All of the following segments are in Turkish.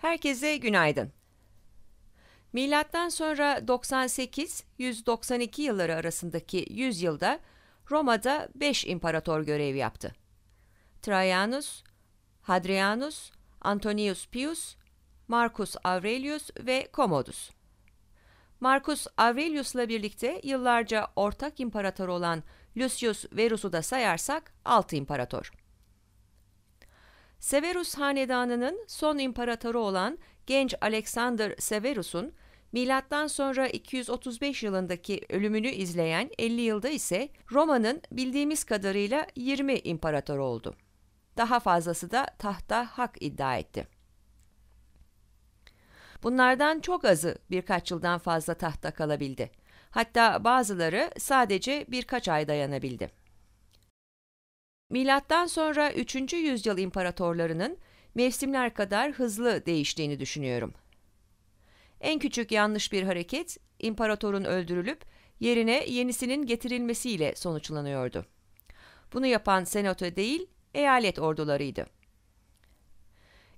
Herkese günaydın. Milattan sonra 98-192 yılları arasındaki 100 yılda Roma'da 5 imparator görev yaptı. Trajanus, Hadrianus, Antonius Pius, Marcus Aurelius ve Commodus. Marcus Aurelius'la birlikte yıllarca ortak imparator olan Lucius Verus'u da sayarsak 6 imparator. Severus hanedanının son imparatoru olan genç Alexander Severus'un milattan sonra 235 yılındaki ölümünü izleyen 50 yılda ise Roma'nın bildiğimiz kadarıyla 20 imparator oldu. Daha fazlası da tahta hak iddia etti. Bunlardan çok azı birkaç yıldan fazla tahta kalabildi. Hatta bazıları sadece birkaç ay dayanabildi. Milattan sonra 3. yüzyıl imparatorlarının mevsimler kadar hızlı değiştiğini düşünüyorum. En küçük yanlış bir hareket imparatorun öldürülüp yerine yenisinin getirilmesiyle sonuçlanıyordu. Bunu yapan senato değil, eyalet ordularıydı.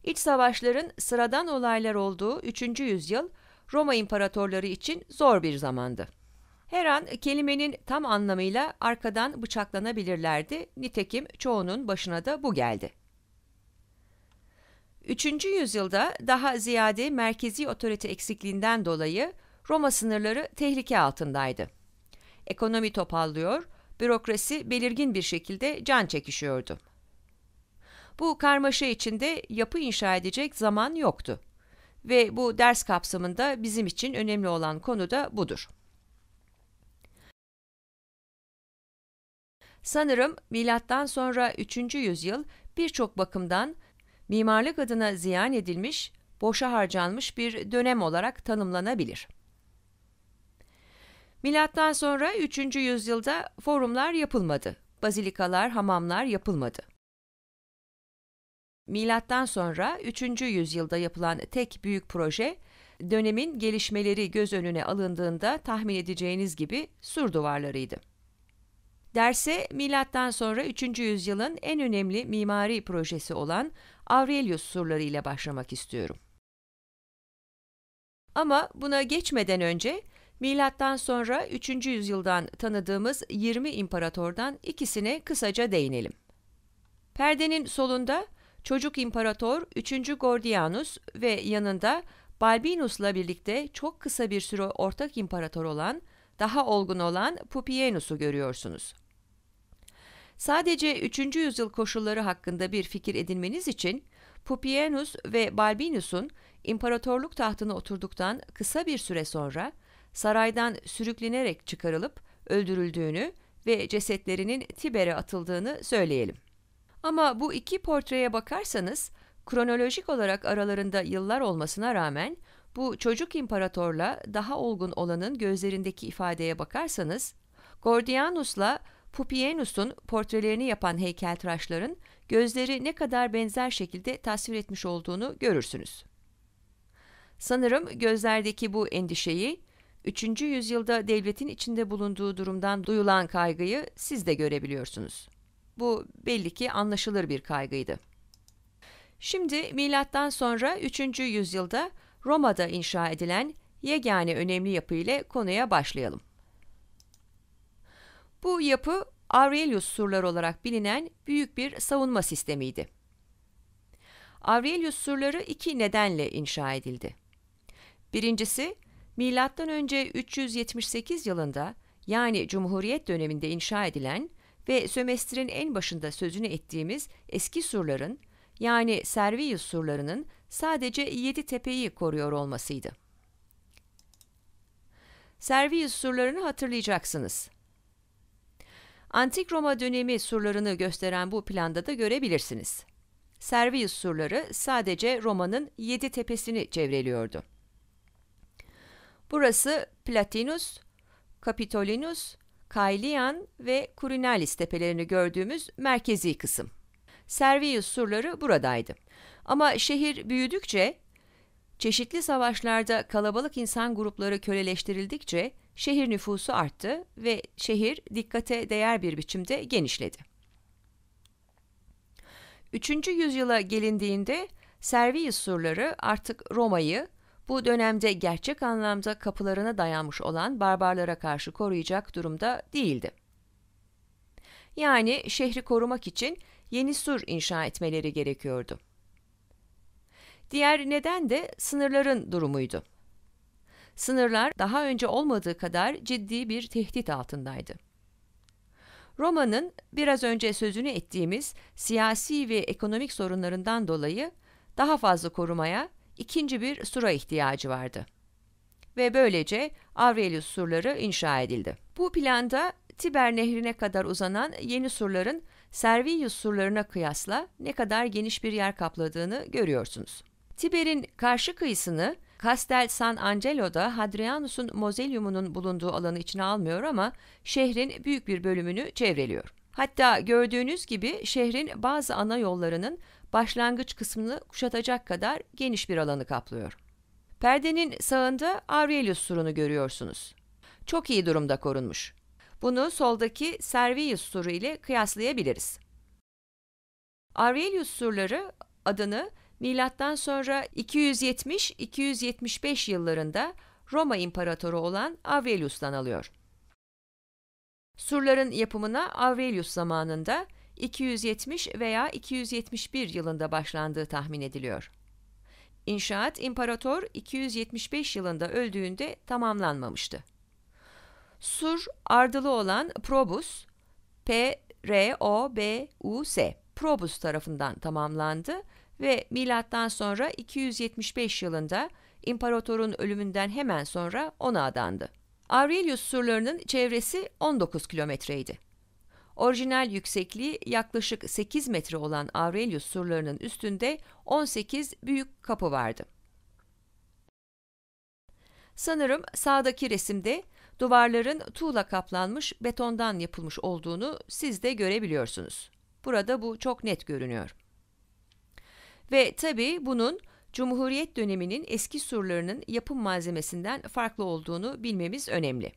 İç savaşların sıradan olaylar olduğu 3. yüzyıl Roma imparatorları için zor bir zamandı. Her an kelimenin tam anlamıyla arkadan bıçaklanabilirlerdi. Nitekim çoğunun başına da bu geldi. Üçüncü yüzyılda daha ziyade merkezi otorite eksikliğinden dolayı Roma sınırları tehlike altındaydı. Ekonomi topallıyor, bürokrasi belirgin bir şekilde can çekişiyordu. Bu karmaşa içinde yapı inşa edecek zaman yoktu. Ve bu ders kapsamında bizim için önemli olan konu da budur. Sanırım milattan sonra 3. yüzyıl birçok bakımdan mimarlık adına ziyan edilmiş, boşa harcanmış bir dönem olarak tanımlanabilir. Milattan sonra 3. yüzyılda forumlar yapılmadı. Bazilikalar, hamamlar yapılmadı. Milattan sonra 3. yüzyılda yapılan tek büyük proje dönemin gelişmeleri göz önüne alındığında tahmin edeceğiniz gibi sur duvarlarıydı. Derse milattan sonra 3. yüzyılın en önemli mimari projesi olan Aurelius surları ile başlamak istiyorum. Ama buna geçmeden önce milattan sonra 3. yüzyıldan tanıdığımız 20 imparatordan ikisine kısaca değinelim. Perdenin solunda çocuk imparator 3. Gordianus ve yanında Balbinus'la birlikte çok kısa bir süre ortak imparator olan, daha olgun olan Pupienus'u görüyorsunuz. Sadece 3. yüzyıl koşulları hakkında bir fikir edinmeniz için Pupienus ve Balbinus'un imparatorluk tahtına oturduktan kısa bir süre sonra saraydan sürüklenerek çıkarılıp öldürüldüğünü ve cesetlerinin Tiber'e atıldığını söyleyelim. Ama bu iki portreye bakarsanız kronolojik olarak aralarında yıllar olmasına rağmen bu çocuk imparatorla daha olgun olanın gözlerindeki ifadeye bakarsanız Gordianus'la Pupienus'un portrelerini yapan heykeltıraşların gözleri ne kadar benzer şekilde tasvir etmiş olduğunu görürsünüz. Sanırım gözlerdeki bu endişeyi, 3. yüzyılda devletin içinde bulunduğu durumdan duyulan kaygıyı siz de görebiliyorsunuz. Bu belli ki anlaşılır bir kaygıydı. Şimdi milattan sonra 3. yüzyılda Roma'da inşa edilen yegane önemli yapı ile konuya başlayalım. Bu yapı Aurelius surları olarak bilinen büyük bir savunma sistemiydi. Aurelius surları iki nedenle inşa edildi. Birincisi, milattan önce 378 yılında yani Cumhuriyet döneminde inşa edilen ve sömestrin en başında sözünü ettiğimiz eski surların yani Servius surlarının sadece yedi tepeyi koruyor olmasıydı. Servius surlarını hatırlayacaksınız. Antik Roma dönemi surlarını gösteren bu planda da görebilirsiniz. Servius surları sadece Roma'nın yedi tepesini çevreliyordu. Burası Platinus, Capitolinus, Caelian ve Curinalis tepelerini gördüğümüz merkezi kısım. Servius surları buradaydı. Ama şehir büyüdükçe, çeşitli savaşlarda kalabalık insan grupları köleleştirildikçe şehir nüfusu arttı ve şehir dikkate değer bir biçimde genişledi. Üçüncü yüzyıla gelindiğinde Servius surları artık Roma'yı bu dönemde gerçek anlamda kapılarına dayanmış olan barbarlara karşı koruyacak durumda değildi. Yani şehri korumak için yeni sur inşa etmeleri gerekiyordu. Diğer neden de sınırların durumuydu. Sınırlar daha önce olmadığı kadar ciddi bir tehdit altındaydı. Roma'nın biraz önce sözünü ettiğimiz siyasi ve ekonomik sorunlarından dolayı daha fazla korumaya ikinci bir sura ihtiyacı vardı. Ve böylece Aurelius surları inşa edildi. Bu planda Tiber nehrine kadar uzanan yeni surların Servius surlarına kıyasla ne kadar geniş bir yer kapladığını görüyorsunuz. Tiber'in karşı kıyısını Castel San Angelo'da Hadrianus'un mozelyumunun bulunduğu alanı içine almıyor ama şehrin büyük bir bölümünü çevreliyor. Hatta gördüğünüz gibi şehrin bazı ana yollarının başlangıç kısmını kuşatacak kadar geniş bir alanı kaplıyor. Perdenin sağında Aurelius surunu görüyorsunuz. Çok iyi durumda korunmuş. Bunu soldaki Servius suru ile kıyaslayabiliriz. Aurelius surları adını Milattan sonra 270-275 yıllarında Roma imparatoru olan Aurelius'tan alıyor. Surların yapımına Aurelius zamanında 270 veya 271 yılında başlandığı tahmin ediliyor. İnşaat imparator 275 yılında öldüğünde tamamlanmamıştı. Sur ardılı olan Probus, P R O B U S Probus tarafından tamamlandı ve milattan sonra 275 yılında imparatorun ölümünden hemen sonra ona adandı. Aurelius surlarının çevresi 19 kilometreydi. Orijinal yüksekliği yaklaşık 8 metre olan Aurelius surlarının üstünde 18 büyük kapı vardı. Sanırım sağdaki resimde duvarların tuğla kaplanmış betondan yapılmış olduğunu siz de görebiliyorsunuz. Burada bu çok net görünüyor. Ve tabii bunun Cumhuriyet döneminin eski surlarının yapım malzemesinden farklı olduğunu bilmemiz önemli.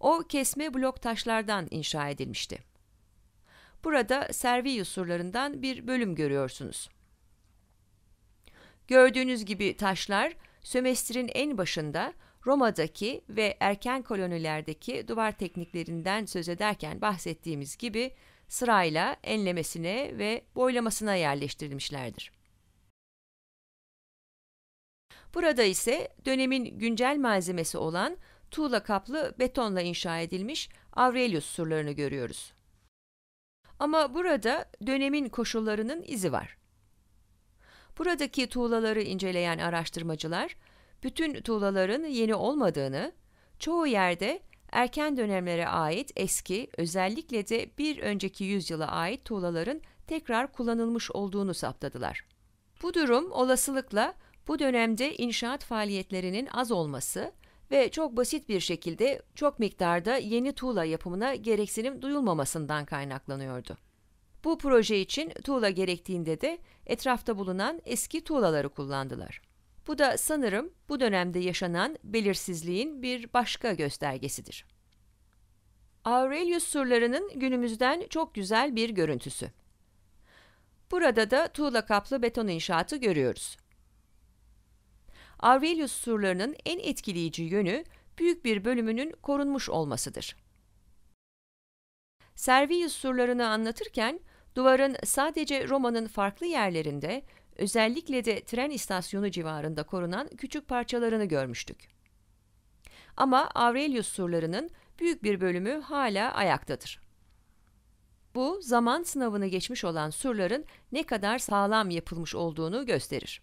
O kesme blok taşlardan inşa edilmişti. Burada Servius surlarından bir bölüm görüyorsunuz. Gördüğünüz gibi taşlar sömestrin en başında Roma'daki ve erken kolonilerdeki duvar tekniklerinden söz ederken bahsettiğimiz gibi sırayla enlemesine ve boylamasına yerleştirilmişlerdir. Burada ise dönemin güncel malzemesi olan tuğla kaplı betonla inşa edilmiş Aurelius surlarını görüyoruz. Ama burada dönemin koşullarının izi var. Buradaki tuğlaları inceleyen araştırmacılar, bütün tuğlaların yeni olmadığını, çoğu yerde erken dönemlere ait eski, özellikle de bir önceki yüzyıla ait tuğlaların tekrar kullanılmış olduğunu saptadılar. Bu durum olasılıkla bu dönemde inşaat faaliyetlerinin az olması ve çok basit bir şekilde çok miktarda yeni tuğla yapımına gereksinim duyulmamasından kaynaklanıyordu. Bu proje için tuğla gerektiğinde de etrafta bulunan eski tuğlaları kullandılar. Bu da sanırım bu dönemde yaşanan belirsizliğin bir başka göstergesidir. Aurelius surlarının günümüzden çok güzel bir görüntüsü. Burada da tuğla kaplı beton inşaatı görüyoruz. Aurelius surlarının en etkileyici yönü büyük bir bölümünün korunmuş olmasıdır. Servius surlarını anlatırken duvarın sadece Roma'nın farklı yerlerinde özellikle de tren istasyonu civarında korunan küçük parçalarını görmüştük. Ama Aurelius surlarının büyük bir bölümü hala ayaktadır. Bu zaman sınavını geçmiş olan surların ne kadar sağlam yapılmış olduğunu gösterir.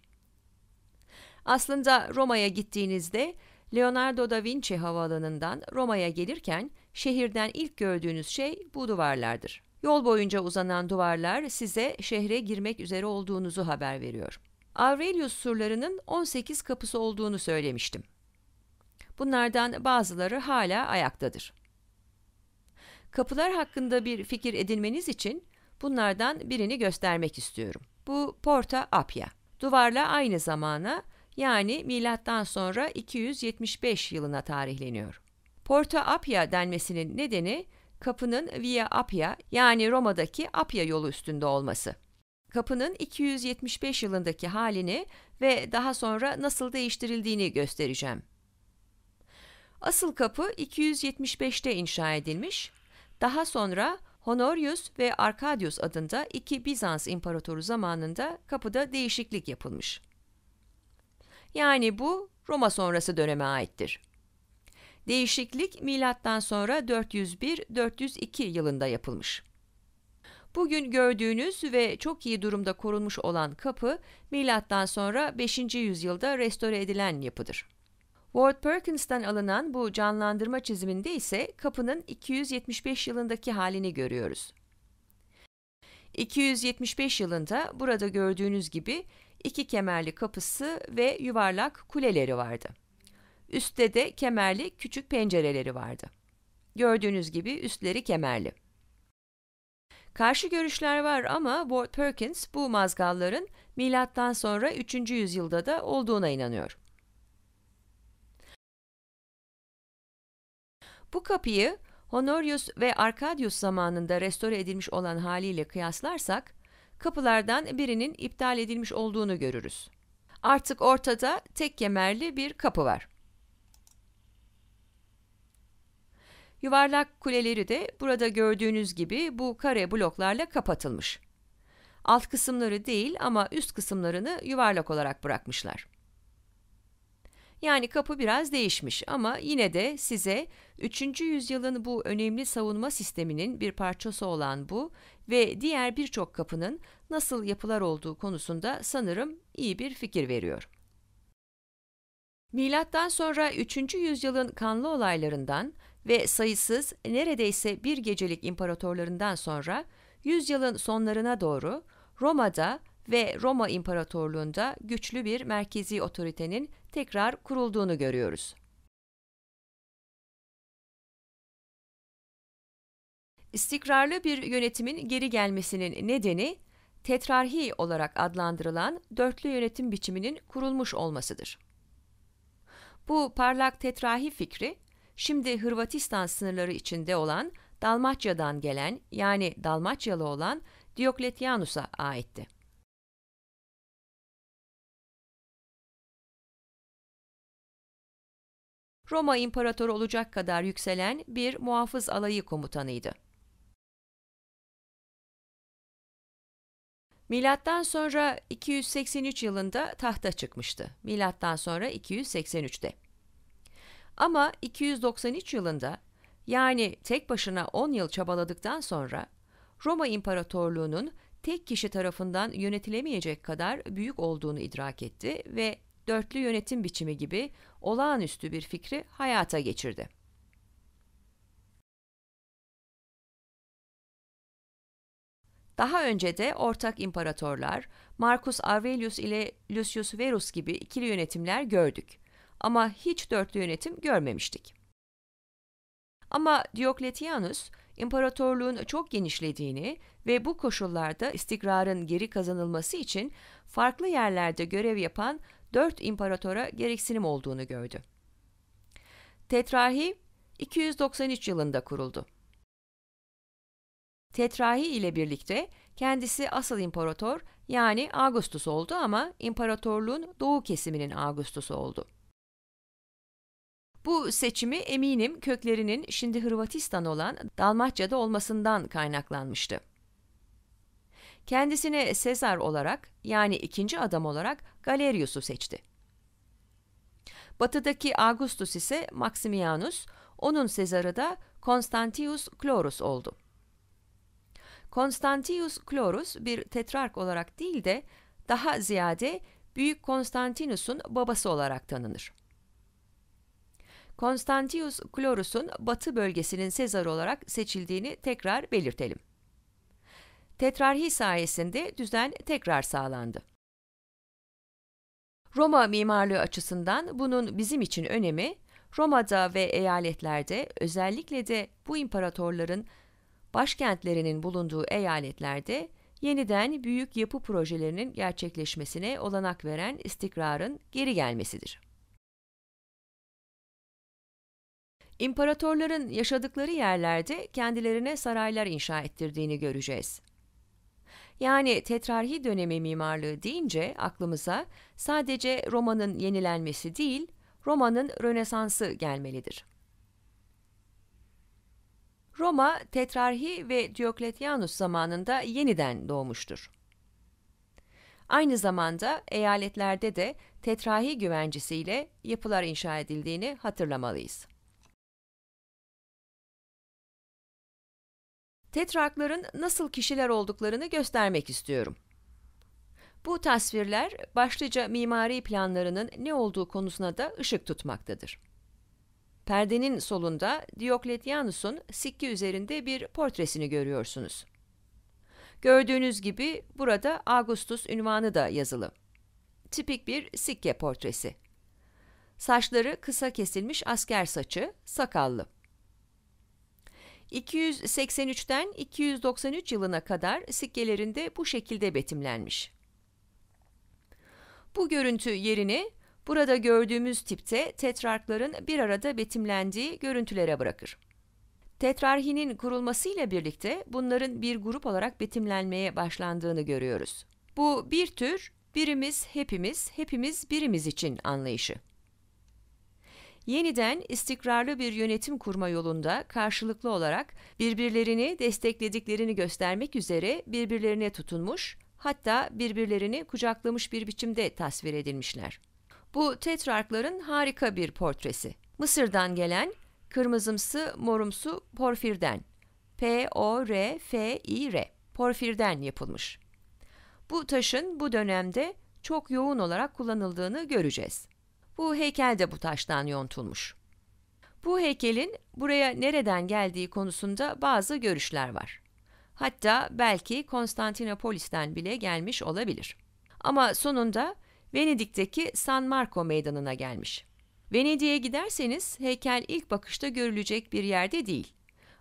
Aslında Roma'ya gittiğinizde Leonardo da Vinci havaalanından Roma'ya gelirken şehirden ilk gördüğünüz şey bu duvarlardır. Yol boyunca uzanan duvarlar size şehre girmek üzere olduğunuzu haber veriyor. Aurelius surlarının 18 kapısı olduğunu söylemiştim. Bunlardan bazıları hala ayaktadır. Kapılar hakkında bir fikir edinmeniz için bunlardan birini göstermek istiyorum. Bu Porta Appia. Duvarla aynı zamana yani milattan sonra 275 yılına tarihleniyor. Porta Appia denmesinin nedeni kapının Via Appia yani Roma'daki Appia yolu üstünde olması. Kapının 275 yılındaki halini ve daha sonra nasıl değiştirildiğini göstereceğim. Asıl kapı 275'te inşa edilmiş. Daha sonra Honorius ve Arcadius adında iki Bizans imparatoru zamanında kapıda değişiklik yapılmış. Yani bu Roma sonrası döneme aittir. Değişiklik milattan sonra 401-402 yılında yapılmış. Bugün gördüğünüz ve çok iyi durumda korunmuş olan kapı milattan sonra 5. yüzyılda restore edilen yapıdır. Ward Perkins'ten alınan bu canlandırma çiziminde ise kapının 275 yılındaki halini görüyoruz. 275 yılında burada gördüğünüz gibi iki kemerli kapısı ve yuvarlak kuleleri vardı. Üstte de kemerli küçük pencereleri vardı. Gördüğünüz gibi üstleri kemerli. Karşı görüşler var ama Ward Perkins bu mazgalların milattan sonra 3. yüzyılda da olduğuna inanıyor. Bu kapıyı Honorius ve Arcadius zamanında restore edilmiş olan haliyle kıyaslarsak kapılardan birinin iptal edilmiş olduğunu görürüz. Artık ortada tek kemerli bir kapı var. Yuvarlak kuleleri de burada gördüğünüz gibi bu kare bloklarla kapatılmış. Alt kısımları değil ama üst kısımlarını yuvarlak olarak bırakmışlar. Yani kapı biraz değişmiş ama yine de size 3. yüzyılın bu önemli savunma sisteminin bir parçası olan bu ve diğer birçok kapının nasıl yapılar olduğu konusunda sanırım iyi bir fikir veriyor. Milattan sonra 3. yüzyılın kanlı olaylarından ve sayısız neredeyse bir gecelik imparatorlarından sonra yüzyılın sonlarına doğru Roma'da ve Roma İmparatorluğu'nda güçlü bir merkezi otoritenin tekrar kurulduğunu görüyoruz. İstikrarlı bir yönetimin geri gelmesinin nedeni tetrarhi olarak adlandırılan dörtlü yönetim biçiminin kurulmuş olmasıdır. Bu parlak tetrahi fikri, şimdi Hırvatistan sınırları içinde olan Dalmatya'dan gelen yani Dalmatyalı olan Diokletianus'a aitti. Roma imparatoru olacak kadar yükselen bir muhafız alayı komutanıydı. Milattan sonra 283 yılında tahta çıkmıştı. Milattan sonra 283'te. Ama 293 yılında yani tek başına 10 yıl çabaladıktan sonra Roma İmparatorluğu'nun tek kişi tarafından yönetilemeyecek kadar büyük olduğunu idrak etti ve dörtlü yönetim biçimi gibi olağanüstü bir fikri hayata geçirdi. Daha önce de ortak imparatorlar Marcus Aurelius ile Lucius Verus gibi ikili yönetimler gördük ama hiç dörtlü yönetim görmemiştik. Ama Diokletianus imparatorluğun çok genişlediğini ve bu koşullarda istikrarın geri kazanılması için farklı yerlerde görev yapan dört imparatora gereksinim olduğunu gördü. Tetrahi 293 yılında kuruldu. Tetrahi ile birlikte kendisi asıl imparator yani Augustus oldu ama imparatorluğun doğu kesiminin Augustus oldu. Bu seçimi eminim köklerinin şimdi Hırvatistan olan Dalmatya'da olmasından kaynaklanmıştı. Kendisini Sezar olarak yani ikinci adam olarak Galerius'u seçti. Batıdaki Augustus ise Maximianus, onun Sezarı da Constantius Chlorus oldu. Constantius Chlorus bir tetrark olarak değil de daha ziyade Büyük Konstantinus'un babası olarak tanınır. Konstantius Chlorus'un Batı bölgesinin Sezar olarak seçildiğini tekrar belirtelim tetrarhi sayesinde düzen tekrar sağlandı. Roma mimarlığı açısından bunun bizim için önemi, Roma'da ve eyaletlerde özellikle de bu imparatorların başkentlerinin bulunduğu eyaletlerde yeniden büyük yapı projelerinin gerçekleşmesine olanak veren istikrarın geri gelmesidir. İmparatorların yaşadıkları yerlerde kendilerine saraylar inşa ettirdiğini göreceğiz. Yani tetrarhi dönemi mimarlığı deyince aklımıza sadece Roma'nın yenilenmesi değil, Roma'nın Rönesansı gelmelidir. Roma, Tetrarhi ve Diokletianus zamanında yeniden doğmuştur. Aynı zamanda eyaletlerde de tetrahi güvencesiyle yapılar inşa edildiğini hatırlamalıyız. Tetrakların nasıl kişiler olduklarını göstermek istiyorum. Bu tasvirler başlıca mimari planlarının ne olduğu konusuna da ışık tutmaktadır. Perdenin solunda Diokletianus'un sikki üzerinde bir portresini görüyorsunuz. Gördüğünüz gibi burada Augustus ünvanı da yazılı. Tipik bir sikke portresi. Saçları kısa kesilmiş asker saçı, sakallı. 283'ten 293 yılına kadar sikkelerinde bu şekilde betimlenmiş. Bu görüntü yerini burada gördüğümüz tipte tetrarkların bir arada betimlendiği görüntülere bırakır. Tetrarhinin kurulmasıyla birlikte bunların bir grup olarak betimlenmeye başlandığını görüyoruz. Bu bir tür birimiz hepimiz, hepimiz birimiz için anlayışı yeniden istikrarlı bir yönetim kurma yolunda karşılıklı olarak birbirlerini desteklediklerini göstermek üzere birbirlerine tutunmuş, hatta birbirlerini kucaklamış bir biçimde tasvir edilmişler. Bu tetrarkların harika bir portresi. Mısır'dan gelen kırmızımsı morumsu porfirden P-O-R-F-I-R porfirden yapılmış. Bu taşın bu dönemde çok yoğun olarak kullanıldığını göreceğiz. Bu heykel de bu taştan yontulmuş. Bu heykelin buraya nereden geldiği konusunda bazı görüşler var. Hatta belki Konstantinopolis'ten bile gelmiş olabilir. Ama sonunda Venedik'teki San Marco meydanına gelmiş. Venedik'e giderseniz heykel ilk bakışta görülecek bir yerde değil.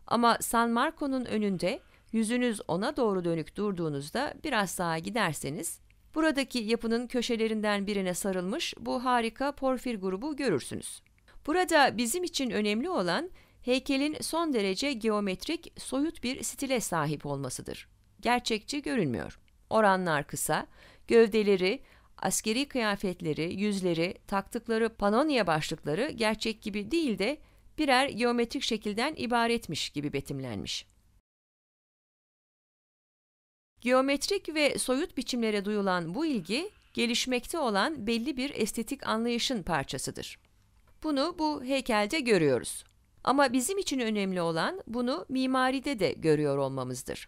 Ama San Marco'nun önünde yüzünüz ona doğru dönük durduğunuzda biraz daha giderseniz Buradaki yapının köşelerinden birine sarılmış bu harika porfir grubu görürsünüz. Burada bizim için önemli olan heykelin son derece geometrik, soyut bir stile sahip olmasıdır. Gerçekçi görünmüyor. Oranlar kısa, gövdeleri, askeri kıyafetleri, yüzleri, taktıkları panonya başlıkları gerçek gibi değil de birer geometrik şekilden ibaretmiş gibi betimlenmiş. Geometrik ve soyut biçimlere duyulan bu ilgi gelişmekte olan belli bir estetik anlayışın parçasıdır. Bunu bu heykelde görüyoruz. Ama bizim için önemli olan bunu mimaride de görüyor olmamızdır.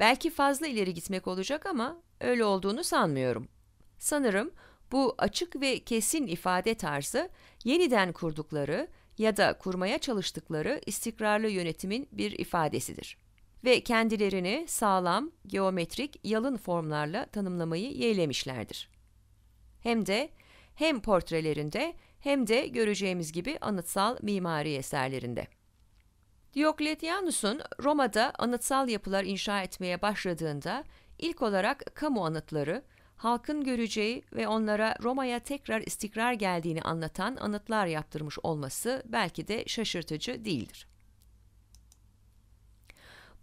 Belki fazla ileri gitmek olacak ama öyle olduğunu sanmıyorum. Sanırım bu açık ve kesin ifade tarzı yeniden kurdukları ya da kurmaya çalıştıkları istikrarlı yönetimin bir ifadesidir ve kendilerini sağlam, geometrik, yalın formlarla tanımlamayı yeğlemişlerdir. Hem de hem portrelerinde hem de göreceğimiz gibi anıtsal mimari eserlerinde. Diokletianus'un Roma'da anıtsal yapılar inşa etmeye başladığında ilk olarak kamu anıtları, halkın göreceği ve onlara Roma'ya tekrar istikrar geldiğini anlatan anıtlar yaptırmış olması belki de şaşırtıcı değildir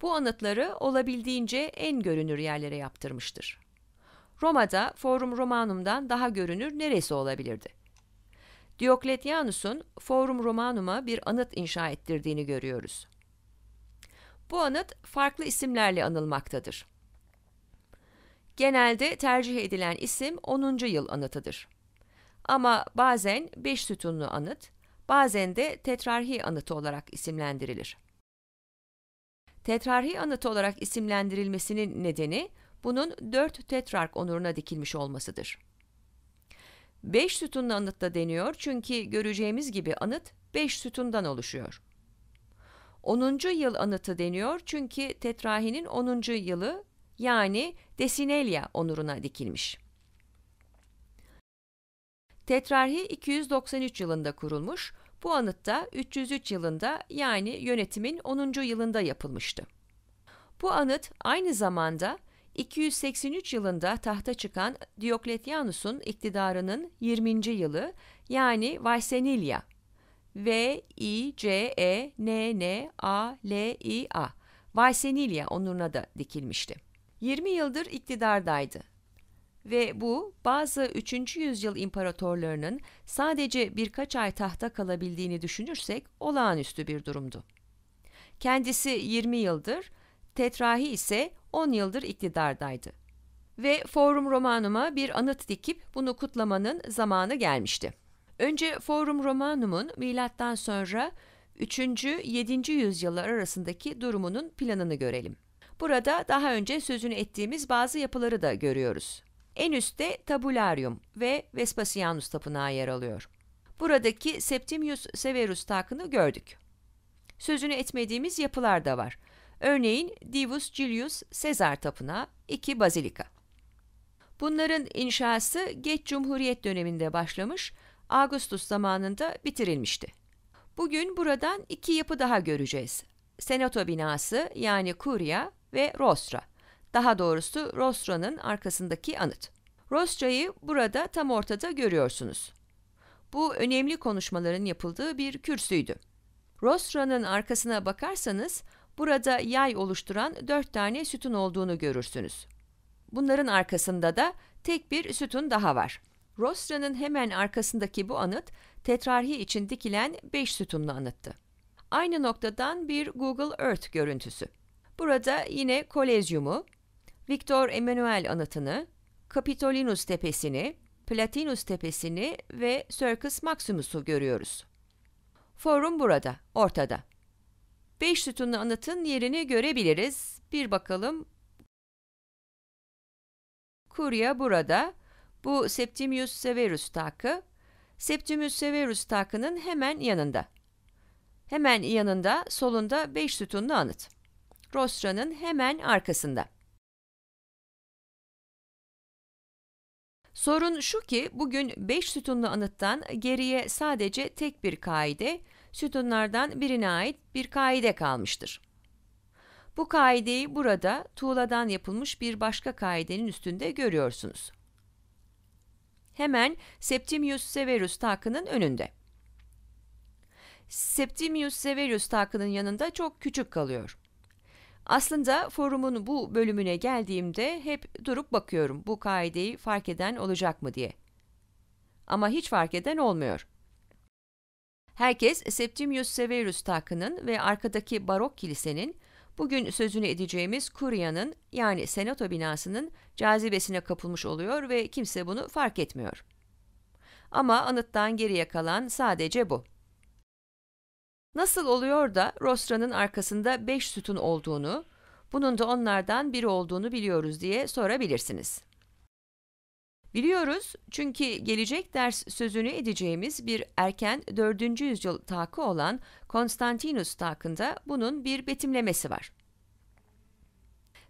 bu anıtları olabildiğince en görünür yerlere yaptırmıştır. Roma'da Forum Romanum'dan daha görünür neresi olabilirdi? Diokletianus'un Forum Romanum'a bir anıt inşa ettirdiğini görüyoruz. Bu anıt farklı isimlerle anılmaktadır. Genelde tercih edilen isim 10. yıl anıtıdır. Ama bazen 5 sütunlu anıt, bazen de tetrarhi anıtı olarak isimlendirilir. Tetrarhi anıtı olarak isimlendirilmesinin nedeni bunun dört tetrark onuruna dikilmiş olmasıdır. Beş sütunlu anıt da deniyor çünkü göreceğimiz gibi anıt beş sütundan oluşuyor. Onuncu yıl anıtı deniyor çünkü tetrahinin onuncu yılı yani Desinelia onuruna dikilmiş. Tetrarhi 293 yılında kurulmuş bu anıtta 303 yılında yani yönetimin 10. yılında yapılmıştı. Bu anıt aynı zamanda 283 yılında tahta çıkan Diokletianus'un iktidarının 20. yılı yani Vaisenilia V I C E N N A L I A Vaisenilia onuruna da dikilmişti. 20 yıldır iktidardaydı ve bu bazı 3. yüzyıl imparatorlarının sadece birkaç ay tahta kalabildiğini düşünürsek olağanüstü bir durumdu. Kendisi 20 yıldır, Tetrahi ise 10 yıldır iktidardaydı. Ve Forum Romanum'a bir anıt dikip bunu kutlamanın zamanı gelmişti. Önce Forum Romanum'un milattan sonra 3. 7. yüzyıllar arasındaki durumunun planını görelim. Burada daha önce sözünü ettiğimiz bazı yapıları da görüyoruz. En üstte Tabularium ve Vespasianus Tapınağı yer alıyor. Buradaki Septimius Severus takını gördük. Sözünü etmediğimiz yapılar da var. Örneğin Divus Julius Caesar Tapınağı, iki bazilika. Bunların inşası geç Cumhuriyet döneminde başlamış, Ağustos zamanında bitirilmişti. Bugün buradan iki yapı daha göreceğiz. Senato binası yani Kurya ve Rostra. Daha doğrusu rostra'nın arkasındaki anıt. Rostra'yı burada tam ortada görüyorsunuz. Bu önemli konuşmaların yapıldığı bir kürsüydü. Rostra'nın arkasına bakarsanız burada yay oluşturan dört tane sütun olduğunu görürsünüz. Bunların arkasında da tek bir sütun daha var. Rostra'nın hemen arkasındaki bu anıt tetrarhi için dikilen beş sütunlu anıttı. Aynı noktadan bir Google Earth görüntüsü. Burada yine kolezyumu, Victor Emmanuel anıtını, Capitolinus tepesini, Platinus tepesini ve Circus Maximus'u görüyoruz. Forum burada, ortada. Beş sütunlu anıtın yerini görebiliriz. Bir bakalım. Kurya burada. Bu Septimius Severus takı. Septimius Severus takının hemen yanında. Hemen yanında, solunda beş sütunlu anıt. Rostra'nın hemen arkasında. Sorun şu ki bugün 5 sütunlu anıttan geriye sadece tek bir kaide, sütunlardan birine ait bir kaide kalmıştır. Bu kaideyi burada tuğladan yapılmış bir başka kaidenin üstünde görüyorsunuz. Hemen Septimius Severus takının önünde. Septimius Severus takının yanında çok küçük kalıyor. Aslında forumun bu bölümüne geldiğimde hep durup bakıyorum bu kaideyi fark eden olacak mı diye. Ama hiç fark eden olmuyor. Herkes Septimius Severus takının ve arkadaki barok kilisenin, bugün sözünü edeceğimiz kuryanın yani senato binasının cazibesine kapılmış oluyor ve kimse bunu fark etmiyor. Ama anıttan geriye kalan sadece bu. Nasıl oluyor da Rostra'nın arkasında beş sütun olduğunu, bunun da onlardan biri olduğunu biliyoruz diye sorabilirsiniz. Biliyoruz çünkü gelecek ders sözünü edeceğimiz bir erken 4. yüzyıl takı olan Konstantinus takında bunun bir betimlemesi var.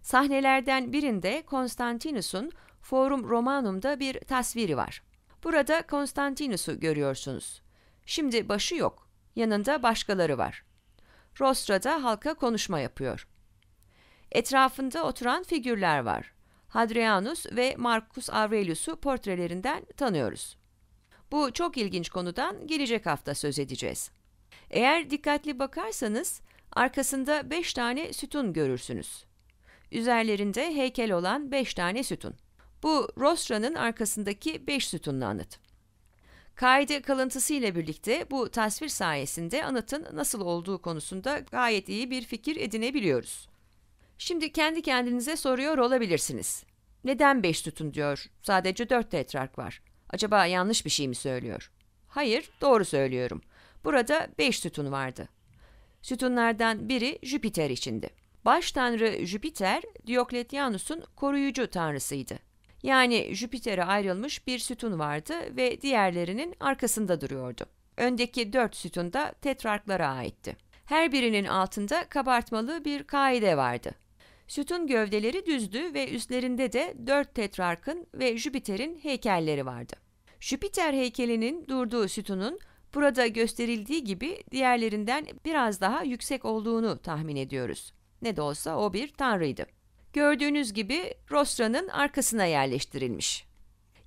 Sahnelerden birinde Konstantinus'un Forum Romanum'da bir tasviri var. Burada Konstantinus'u görüyorsunuz. Şimdi başı yok Yanında başkaları var. Rostra da halka konuşma yapıyor. Etrafında oturan figürler var. Hadrianus ve Marcus Aurelius'u portrelerinden tanıyoruz. Bu çok ilginç konudan gelecek hafta söz edeceğiz. Eğer dikkatli bakarsanız arkasında beş tane sütun görürsünüz. Üzerlerinde heykel olan beş tane sütun. Bu Rostra'nın arkasındaki beş sütunlu anıt. Kaydı kalıntısı ile birlikte bu tasvir sayesinde anıtın nasıl olduğu konusunda gayet iyi bir fikir edinebiliyoruz. Şimdi kendi kendinize soruyor olabilirsiniz. Neden 5 sütun diyor? Sadece 4 tetrark var. Acaba yanlış bir şey mi söylüyor? Hayır, doğru söylüyorum. Burada 5 sütun vardı. Sütunlardan biri Jüpiter içindi. Baş tanrı Jüpiter, Diokletianus'un koruyucu tanrısıydı. Yani Jüpiter'e ayrılmış bir sütun vardı ve diğerlerinin arkasında duruyordu. Öndeki dört sütun da tetrarklara aitti. Her birinin altında kabartmalı bir kaide vardı. Sütun gövdeleri düzdü ve üstlerinde de dört tetrarkın ve Jüpiter'in heykelleri vardı. Jüpiter heykelinin durduğu sütunun burada gösterildiği gibi diğerlerinden biraz daha yüksek olduğunu tahmin ediyoruz. Ne de olsa o bir tanrıydı gördüğünüz gibi rostranın arkasına yerleştirilmiş.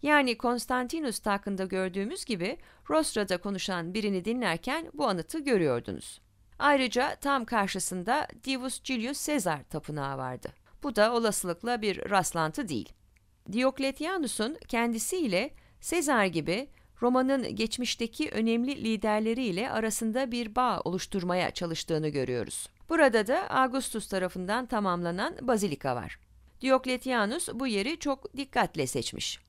Yani Konstantinus takında gördüğümüz gibi rostrada konuşan birini dinlerken bu anıtı görüyordunuz. Ayrıca tam karşısında Divus Julius Caesar tapınağı vardı. Bu da olasılıkla bir rastlantı değil. Diokletianus'un kendisiyle Caesar gibi Roma'nın geçmişteki önemli liderleriyle arasında bir bağ oluşturmaya çalıştığını görüyoruz. Burada da Augustus tarafından tamamlanan bazilika var. Diokletianus bu yeri çok dikkatle seçmiş.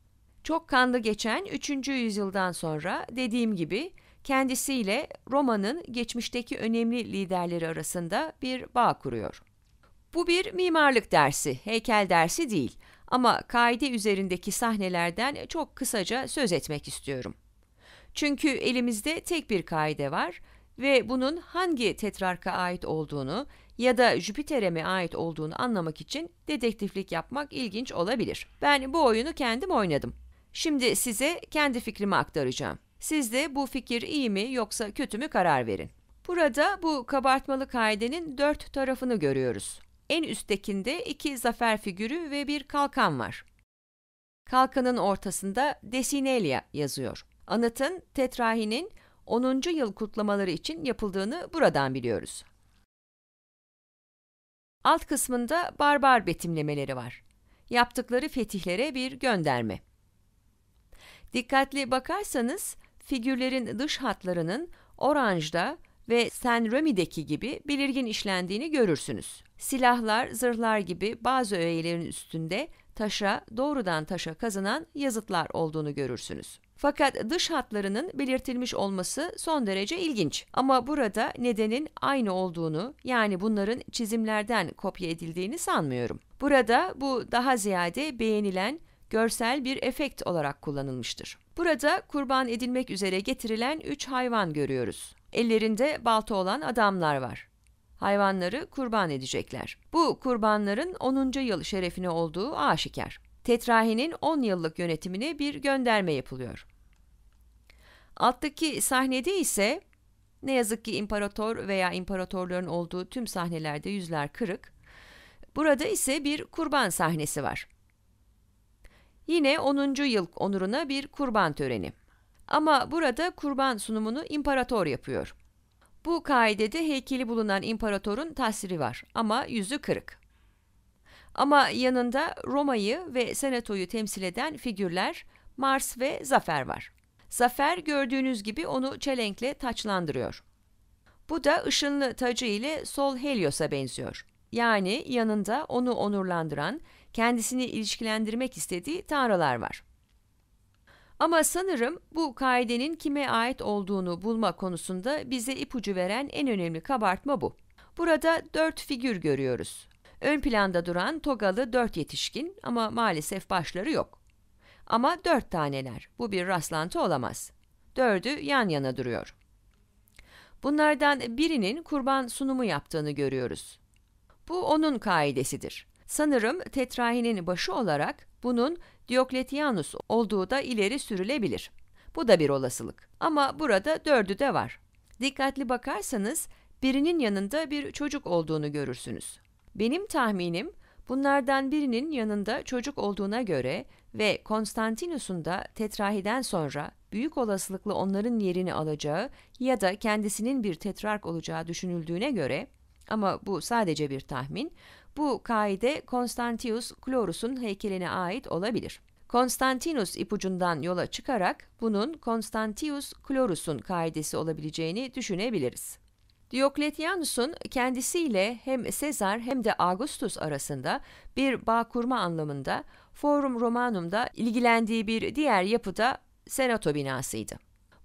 Çok kanlı geçen 3. yüzyıldan sonra dediğim gibi kendisiyle Roma'nın geçmişteki önemli liderleri arasında bir bağ kuruyor. Bu bir mimarlık dersi, heykel dersi değil ama kaide üzerindeki sahnelerden çok kısaca söz etmek istiyorum. Çünkü elimizde tek bir kaide var ve bunun hangi tetrarka ait olduğunu ya da Jüpiter'e mi ait olduğunu anlamak için dedektiflik yapmak ilginç olabilir. Ben bu oyunu kendim oynadım. Şimdi size kendi fikrimi aktaracağım. Siz de bu fikir iyi mi yoksa kötü mü karar verin. Burada bu kabartmalı kaidenin dört tarafını görüyoruz. En üsttekinde iki zafer figürü ve bir kalkan var. Kalkanın ortasında Desinelia yazıyor. Anıtın tetrahinin 10. yıl kutlamaları için yapıldığını buradan biliyoruz. Alt kısmında barbar betimlemeleri var. Yaptıkları fetihlere bir gönderme. Dikkatli bakarsanız figürlerin dış hatlarının oranjda ve saint Remi'deki gibi belirgin işlendiğini görürsünüz. Silahlar, zırhlar gibi bazı öğelerin üstünde taşa, doğrudan taşa kazınan yazıtlar olduğunu görürsünüz. Fakat dış hatlarının belirtilmiş olması son derece ilginç. Ama burada nedenin aynı olduğunu yani bunların çizimlerden kopya edildiğini sanmıyorum. Burada bu daha ziyade beğenilen görsel bir efekt olarak kullanılmıştır. Burada kurban edilmek üzere getirilen 3 hayvan görüyoruz. Ellerinde balta olan adamlar var hayvanları kurban edecekler. Bu kurbanların 10. yıl şerefine olduğu aşikar. Tetrahi'nin 10 yıllık yönetimine bir gönderme yapılıyor. Alttaki sahnede ise ne yazık ki imparator veya imparatorların olduğu tüm sahnelerde yüzler kırık. Burada ise bir kurban sahnesi var. Yine 10. yıl onuruna bir kurban töreni. Ama burada kurban sunumunu imparator yapıyor. Bu kaidede heykeli bulunan imparatorun tasviri var ama yüzü kırık. Ama yanında Roma'yı ve Senato'yu temsil eden figürler Mars ve Zafer var. Zafer gördüğünüz gibi onu çelenkle taçlandırıyor. Bu da ışınlı tacı ile Sol Helios'a benziyor. Yani yanında onu onurlandıran, kendisini ilişkilendirmek istediği tanrılar var. Ama sanırım bu kaidenin kime ait olduğunu bulma konusunda bize ipucu veren en önemli kabartma bu. Burada dört figür görüyoruz. Ön planda duran togalı dört yetişkin ama maalesef başları yok. Ama dört taneler. Bu bir rastlantı olamaz. Dördü yan yana duruyor. Bunlardan birinin kurban sunumu yaptığını görüyoruz. Bu onun kaidesidir. Sanırım tetrahinin başı olarak bunun Diokletianus olduğu da ileri sürülebilir. Bu da bir olasılık. Ama burada dördü de var. Dikkatli bakarsanız birinin yanında bir çocuk olduğunu görürsünüz. Benim tahminim bunlardan birinin yanında çocuk olduğuna göre ve Konstantinus'un da tetrahiden sonra büyük olasılıkla onların yerini alacağı ya da kendisinin bir tetrark olacağı düşünüldüğüne göre ama bu sadece bir tahmin, bu kaide Konstantius Chlorus'un heykeline ait olabilir. Konstantinus ipucundan yola çıkarak bunun Konstantius Chlorus'un kaidesi olabileceğini düşünebiliriz. Diokletianus'un kendisiyle hem Sezar hem de Augustus arasında bir bağ kurma anlamında Forum Romanum'da ilgilendiği bir diğer yapı da Senato binasıydı.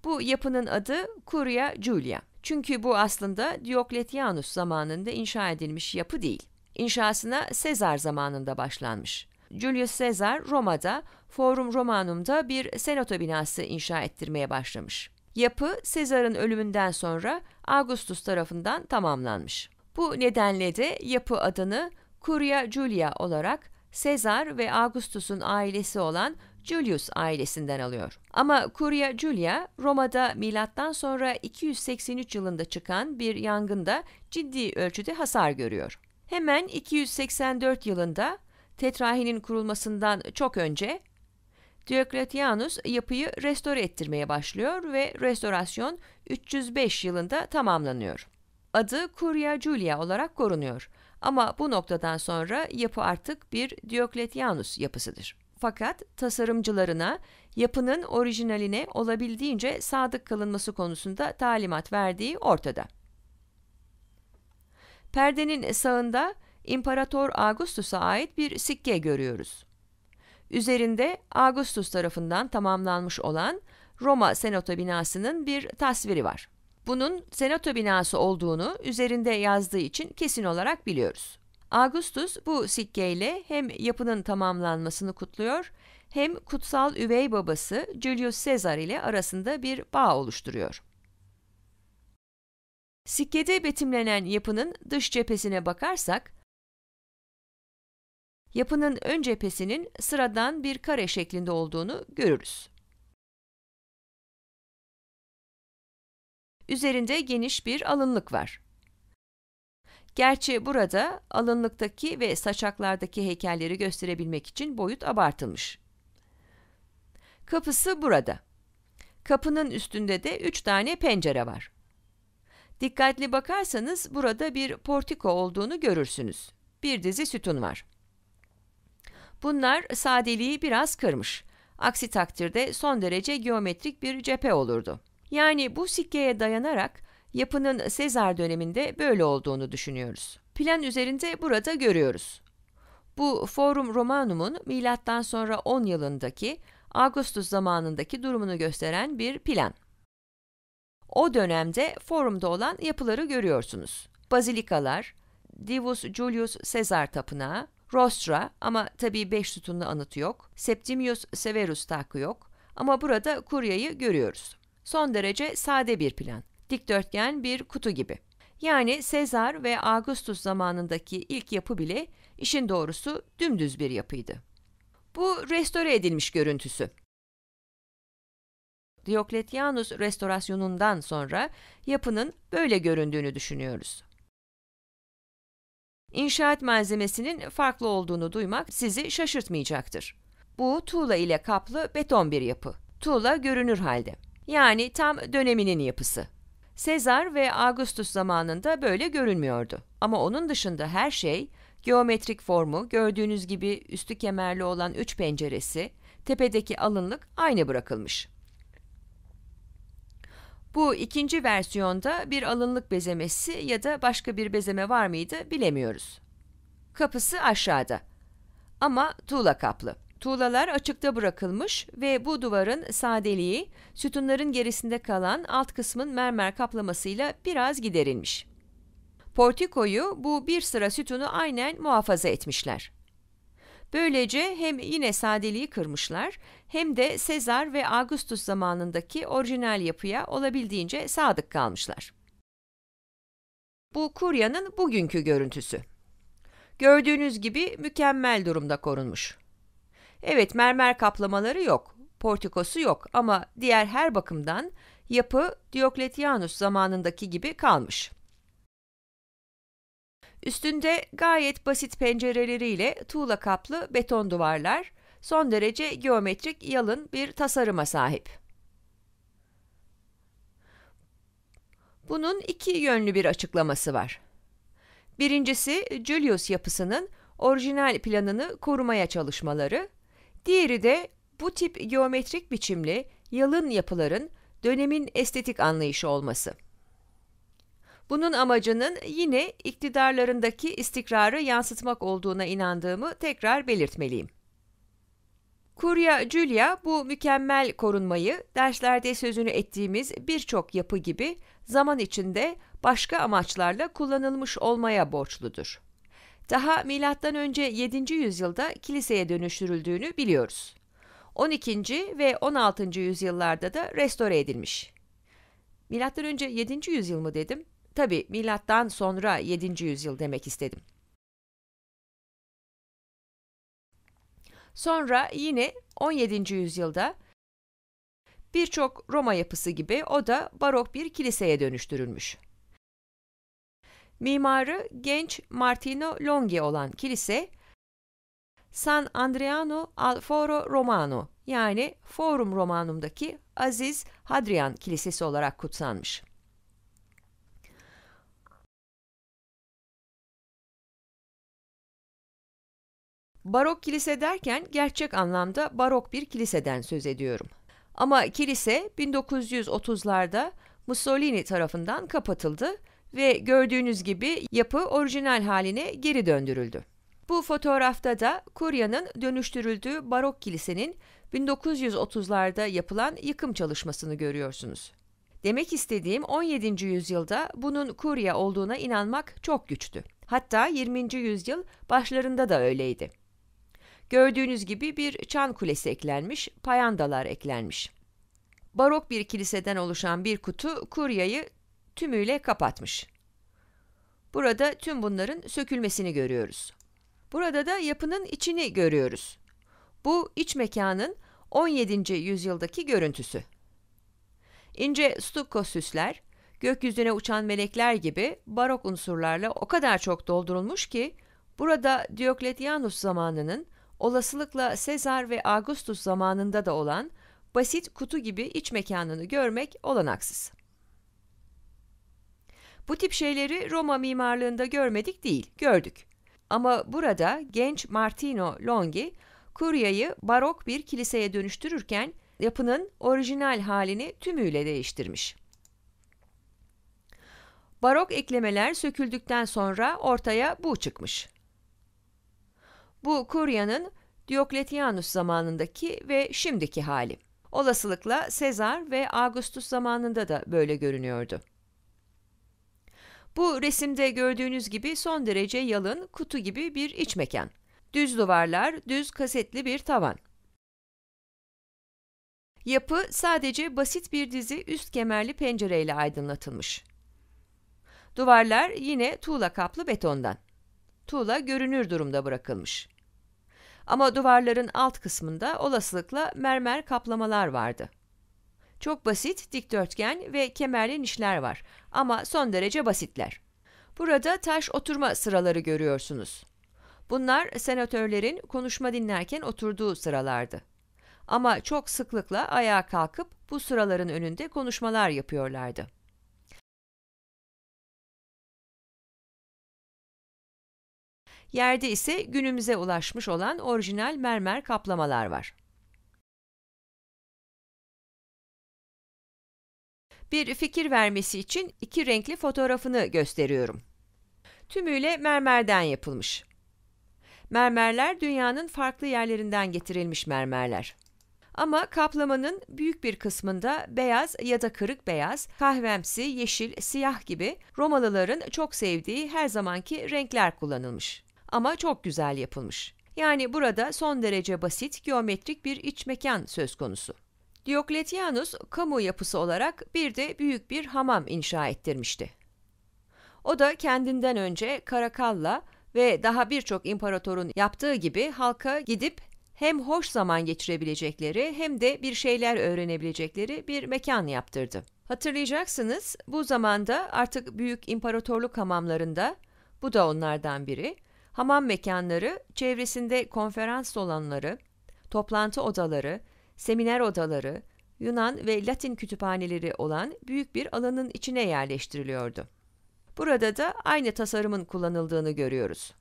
Bu yapının adı Curia Julia. Çünkü bu aslında Diokletianus zamanında inşa edilmiş yapı değil. İnşasına Sezar zamanında başlanmış. Julius Caesar Roma'da Forum Romanum'da bir senato binası inşa ettirmeye başlamış. Yapı Sezar'ın ölümünden sonra Augustus tarafından tamamlanmış. Bu nedenle de yapı adını Curia Julia olarak Sezar ve Augustus'un ailesi olan Julius ailesinden alıyor. Ama Curia Julia Roma'da milattan sonra 283 yılında çıkan bir yangında ciddi ölçüde hasar görüyor. Hemen 284 yılında tetrahinin kurulmasından çok önce Diocletianus yapıyı restore ettirmeye başlıyor ve restorasyon 305 yılında tamamlanıyor. Adı Curia Julia olarak korunuyor ama bu noktadan sonra yapı artık bir Diocletianus yapısıdır. Fakat tasarımcılarına yapının orijinaline olabildiğince sadık kalınması konusunda talimat verdiği ortada. Perdenin sağında İmparator Augustus'a ait bir sikke görüyoruz. Üzerinde Augustus tarafından tamamlanmış olan Roma Senato binasının bir tasviri var. Bunun Senato binası olduğunu üzerinde yazdığı için kesin olarak biliyoruz. Augustus bu sikkeyle hem yapının tamamlanmasını kutluyor hem kutsal üvey babası Julius Caesar ile arasında bir bağ oluşturuyor. Sikkede betimlenen yapının dış cephesine bakarsak yapının ön cephesinin sıradan bir kare şeklinde olduğunu görürüz. Üzerinde geniş bir alınlık var. Gerçi burada alınlıktaki ve saçaklardaki heykelleri gösterebilmek için boyut abartılmış. Kapısı burada. Kapının üstünde de 3 tane pencere var. Dikkatli bakarsanız burada bir portiko olduğunu görürsünüz. Bir dizi sütun var. Bunlar sadeliği biraz kırmış. Aksi takdirde son derece geometrik bir cephe olurdu. Yani bu sikkeye dayanarak yapının Sezar döneminde böyle olduğunu düşünüyoruz. Plan üzerinde burada görüyoruz. Bu Forum Romanum'un milattan sonra 10 yılındaki Augustus zamanındaki durumunu gösteren bir plan. O dönemde forumda olan yapıları görüyorsunuz. Bazilikalar, Divus Julius Caesar Tapınağı, Rostra ama tabii beş sütunlu anıtı yok. Septimius Severus takı yok ama burada Kurya'yı görüyoruz. Son derece sade bir plan. Dikdörtgen bir kutu gibi. Yani Sezar ve Augustus zamanındaki ilk yapı bile işin doğrusu dümdüz bir yapıydı. Bu restore edilmiş görüntüsü. Diokletianus restorasyonundan sonra yapının böyle göründüğünü düşünüyoruz inşaat malzemesinin farklı olduğunu duymak sizi şaşırtmayacaktır. Bu tuğla ile kaplı beton bir yapı. Tuğla görünür halde. Yani tam döneminin yapısı. Sezar ve Augustus zamanında böyle görünmüyordu. Ama onun dışında her şey, geometrik formu, gördüğünüz gibi üstü kemerli olan üç penceresi, tepedeki alınlık aynı bırakılmış. Bu ikinci versiyonda bir alınlık bezemesi ya da başka bir bezeme var mıydı bilemiyoruz. Kapısı aşağıda ama tuğla kaplı. Tuğlalar açıkta bırakılmış ve bu duvarın sadeliği sütunların gerisinde kalan alt kısmın mermer kaplamasıyla biraz giderilmiş. Portikoyu bu bir sıra sütunu aynen muhafaza etmişler. Böylece hem yine sadeliği kırmışlar hem de Sezar ve Augustus zamanındaki orijinal yapıya olabildiğince sadık kalmışlar. Bu kuryanın bugünkü görüntüsü. Gördüğünüz gibi mükemmel durumda korunmuş. Evet mermer kaplamaları yok, portikosu yok ama diğer her bakımdan yapı Diokletianus zamanındaki gibi kalmış. Üstünde gayet basit pencereleriyle tuğla kaplı beton duvarlar, son derece geometrik yalın bir tasarıma sahip. Bunun iki yönlü bir açıklaması var. Birincisi Julius yapısının orijinal planını korumaya çalışmaları, diğeri de bu tip geometrik biçimli yalın yapıların dönemin estetik anlayışı olması. Bunun amacının yine iktidarlarındaki istikrarı yansıtmak olduğuna inandığımı tekrar belirtmeliyim. Kurya Julia bu mükemmel korunmayı derslerde sözünü ettiğimiz birçok yapı gibi zaman içinde başka amaçlarla kullanılmış olmaya borçludur. Daha milattan önce 7. yüzyılda kiliseye dönüştürüldüğünü biliyoruz. 12. ve 16. yüzyıllarda da restore edilmiş. Milattan önce 7. yüzyıl mı dedim? Tabi milattan sonra 7. yüzyıl demek istedim. Sonra yine 17. yüzyılda birçok Roma yapısı gibi o da barok bir kiliseye dönüştürülmüş. Mimarı genç Martino Longhi olan kilise San Andreano al Foro Romano yani Forum Romanum'daki Aziz Hadrian Kilisesi olarak kutsanmış. Barok kilise derken gerçek anlamda barok bir kiliseden söz ediyorum. Ama kilise 1930'larda Mussolini tarafından kapatıldı ve gördüğünüz gibi yapı orijinal haline geri döndürüldü. Bu fotoğrafta da Kurya'nın dönüştürüldüğü barok kilisenin 1930'larda yapılan yıkım çalışmasını görüyorsunuz. Demek istediğim 17. yüzyılda bunun Kurya olduğuna inanmak çok güçtü. Hatta 20. yüzyıl başlarında da öyleydi. Gördüğünüz gibi bir çan kulesi eklenmiş, payandalar eklenmiş. Barok bir kiliseden oluşan bir kutu kuryayı tümüyle kapatmış. Burada tüm bunların sökülmesini görüyoruz. Burada da yapının içini görüyoruz. Bu iç mekanın 17. yüzyıldaki görüntüsü. İnce stucco süsler, gökyüzüne uçan melekler gibi barok unsurlarla o kadar çok doldurulmuş ki, burada Diokletianus zamanının olasılıkla Sezar ve Augustus zamanında da olan basit kutu gibi iç mekanını görmek olanaksız. Bu tip şeyleri Roma mimarlığında görmedik değil, gördük. Ama burada genç Martino Longhi, kuryayı barok bir kiliseye dönüştürürken yapının orijinal halini tümüyle değiştirmiş. Barok eklemeler söküldükten sonra ortaya bu çıkmış. Bu kuryanın Diokletianus zamanındaki ve şimdiki hali. Olasılıkla Sezar ve Augustus zamanında da böyle görünüyordu. Bu resimde gördüğünüz gibi son derece yalın, kutu gibi bir iç mekan. Düz duvarlar, düz kasetli bir tavan. Yapı sadece basit bir dizi üst kemerli pencereyle aydınlatılmış. Duvarlar yine tuğla kaplı betondan. Tuğla görünür durumda bırakılmış. Ama duvarların alt kısmında olasılıkla mermer kaplamalar vardı. Çok basit dikdörtgen ve kemerli nişler var ama son derece basitler. Burada taş oturma sıraları görüyorsunuz. Bunlar senatörlerin konuşma dinlerken oturduğu sıralardı. Ama çok sıklıkla ayağa kalkıp bu sıraların önünde konuşmalar yapıyorlardı. Yerde ise günümüze ulaşmış olan orijinal mermer kaplamalar var. Bir fikir vermesi için iki renkli fotoğrafını gösteriyorum. Tümüyle mermerden yapılmış. Mermerler dünyanın farklı yerlerinden getirilmiş mermerler. Ama kaplamanın büyük bir kısmında beyaz ya da kırık beyaz, kahvemsi, yeşil, siyah gibi Romalıların çok sevdiği her zamanki renkler kullanılmış ama çok güzel yapılmış. Yani burada son derece basit geometrik bir iç mekan söz konusu. Diokletianus kamu yapısı olarak bir de büyük bir hamam inşa ettirmişti. O da kendinden önce Karakalla ve daha birçok imparatorun yaptığı gibi halka gidip hem hoş zaman geçirebilecekleri hem de bir şeyler öğrenebilecekleri bir mekan yaptırdı. Hatırlayacaksınız bu zamanda artık büyük imparatorluk hamamlarında, bu da onlardan biri, Hamam mekanları, çevresinde konferans salonları, toplantı odaları, seminer odaları, Yunan ve Latin kütüphaneleri olan büyük bir alanın içine yerleştiriliyordu. Burada da aynı tasarımın kullanıldığını görüyoruz.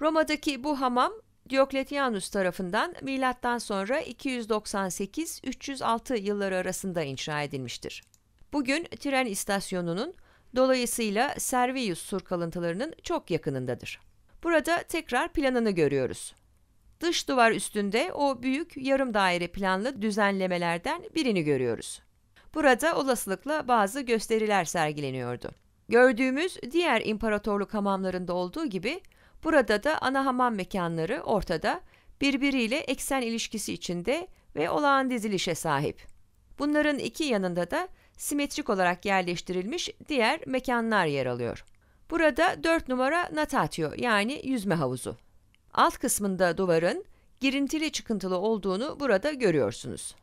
Roma'daki bu hamam Diokletianus tarafından milattan sonra 298-306 yılları arasında inşa edilmiştir. Bugün tren istasyonunun dolayısıyla Servius sur kalıntılarının çok yakınındadır. Burada tekrar planını görüyoruz. Dış duvar üstünde o büyük yarım daire planlı düzenlemelerden birini görüyoruz. Burada olasılıkla bazı gösteriler sergileniyordu. Gördüğümüz diğer imparatorluk hamamlarında olduğu gibi burada da ana hamam mekanları ortada, birbiriyle eksen ilişkisi içinde ve olağan dizilişe sahip. Bunların iki yanında da simetrik olarak yerleştirilmiş diğer mekanlar yer alıyor. Burada 4 numara natatio yani yüzme havuzu. Alt kısmında duvarın girintili çıkıntılı olduğunu burada görüyorsunuz.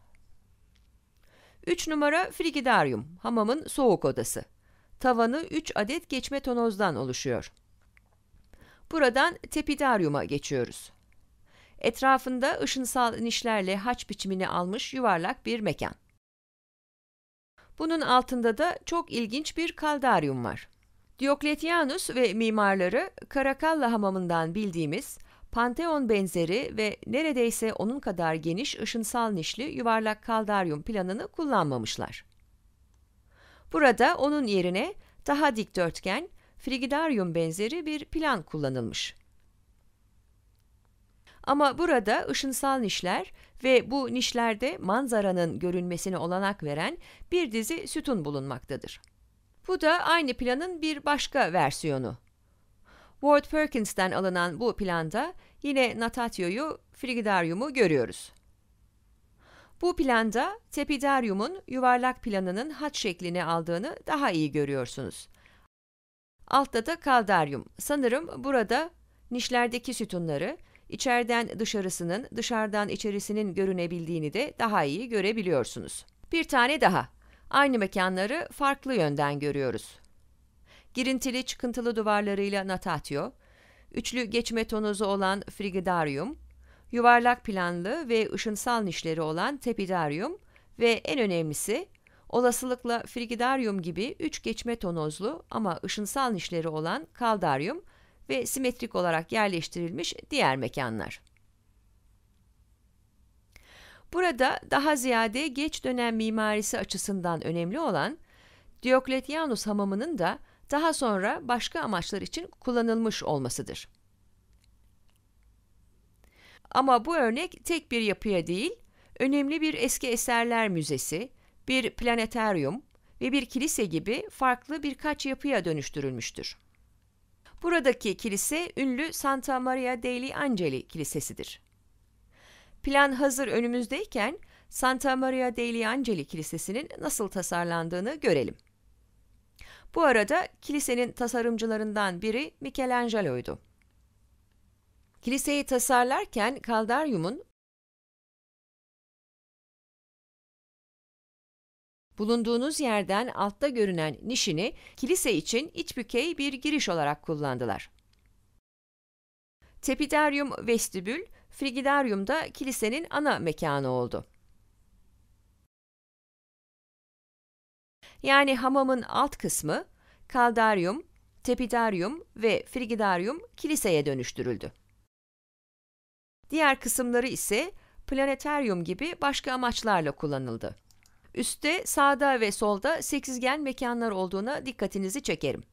3 numara frigidarium, hamamın soğuk odası. Tavanı 3 adet geçme tonozdan oluşuyor. Buradan tepidarium'a geçiyoruz. Etrafında ışınsal nişlerle haç biçimini almış yuvarlak bir mekan. Bunun altında da çok ilginç bir kaldarium var. Diokletianus ve mimarları Karakalla hamamından bildiğimiz Panteon benzeri ve neredeyse onun kadar geniş ışınsal nişli yuvarlak kaldaryum planını kullanmamışlar. Burada onun yerine daha dikdörtgen, frigidaryum benzeri bir plan kullanılmış. Ama burada ışınsal nişler ve bu nişlerde manzaranın görünmesini olanak veren bir dizi sütun bulunmaktadır. Bu da aynı planın bir başka versiyonu. Ward Perkins'ten alınan bu planda yine Natatio'yu, Frigidarium'u görüyoruz. Bu planda Tepidarium'un yuvarlak planının hat şeklini aldığını daha iyi görüyorsunuz. Altta da Kaldarium. Sanırım burada nişlerdeki sütunları, içeriden dışarısının, dışarıdan içerisinin görünebildiğini de daha iyi görebiliyorsunuz. Bir tane daha. Aynı mekanları farklı yönden görüyoruz. Girintili çıkıntılı duvarlarıyla natatio, üçlü geçme tonozu olan frigidarium, yuvarlak planlı ve ışınsal nişleri olan tepidarium ve en önemlisi olasılıkla frigidarium gibi üç geçme tonozlu ama ışınsal nişleri olan kaldarium ve simetrik olarak yerleştirilmiş diğer mekanlar. Burada daha ziyade geç dönem mimarisi açısından önemli olan Diokletianus hamamının da daha sonra başka amaçlar için kullanılmış olmasıdır. Ama bu örnek tek bir yapıya değil, önemli bir eski eserler müzesi, bir planetaryum ve bir kilise gibi farklı birkaç yapıya dönüştürülmüştür. Buradaki kilise ünlü Santa Maria degli Angeli Kilisesidir. Plan hazır önümüzdeyken Santa Maria degli Angeli Kilisesi'nin nasıl tasarlandığını görelim. Bu arada kilisenin tasarımcılarından biri Michelangelo'ydu. Kiliseyi tasarlarken kaldaryumun bulunduğunuz yerden altta görünen nişini kilise için iç bükey bir giriş olarak kullandılar. Tepideryum vestibül Frigidarium da kilisenin ana mekanı oldu. Yani hamamın alt kısmı kaldarium, tepidarium ve frigidarium kiliseye dönüştürüldü. Diğer kısımları ise planetaryum gibi başka amaçlarla kullanıldı. Üste, sağda ve solda sekizgen mekanlar olduğuna dikkatinizi çekerim.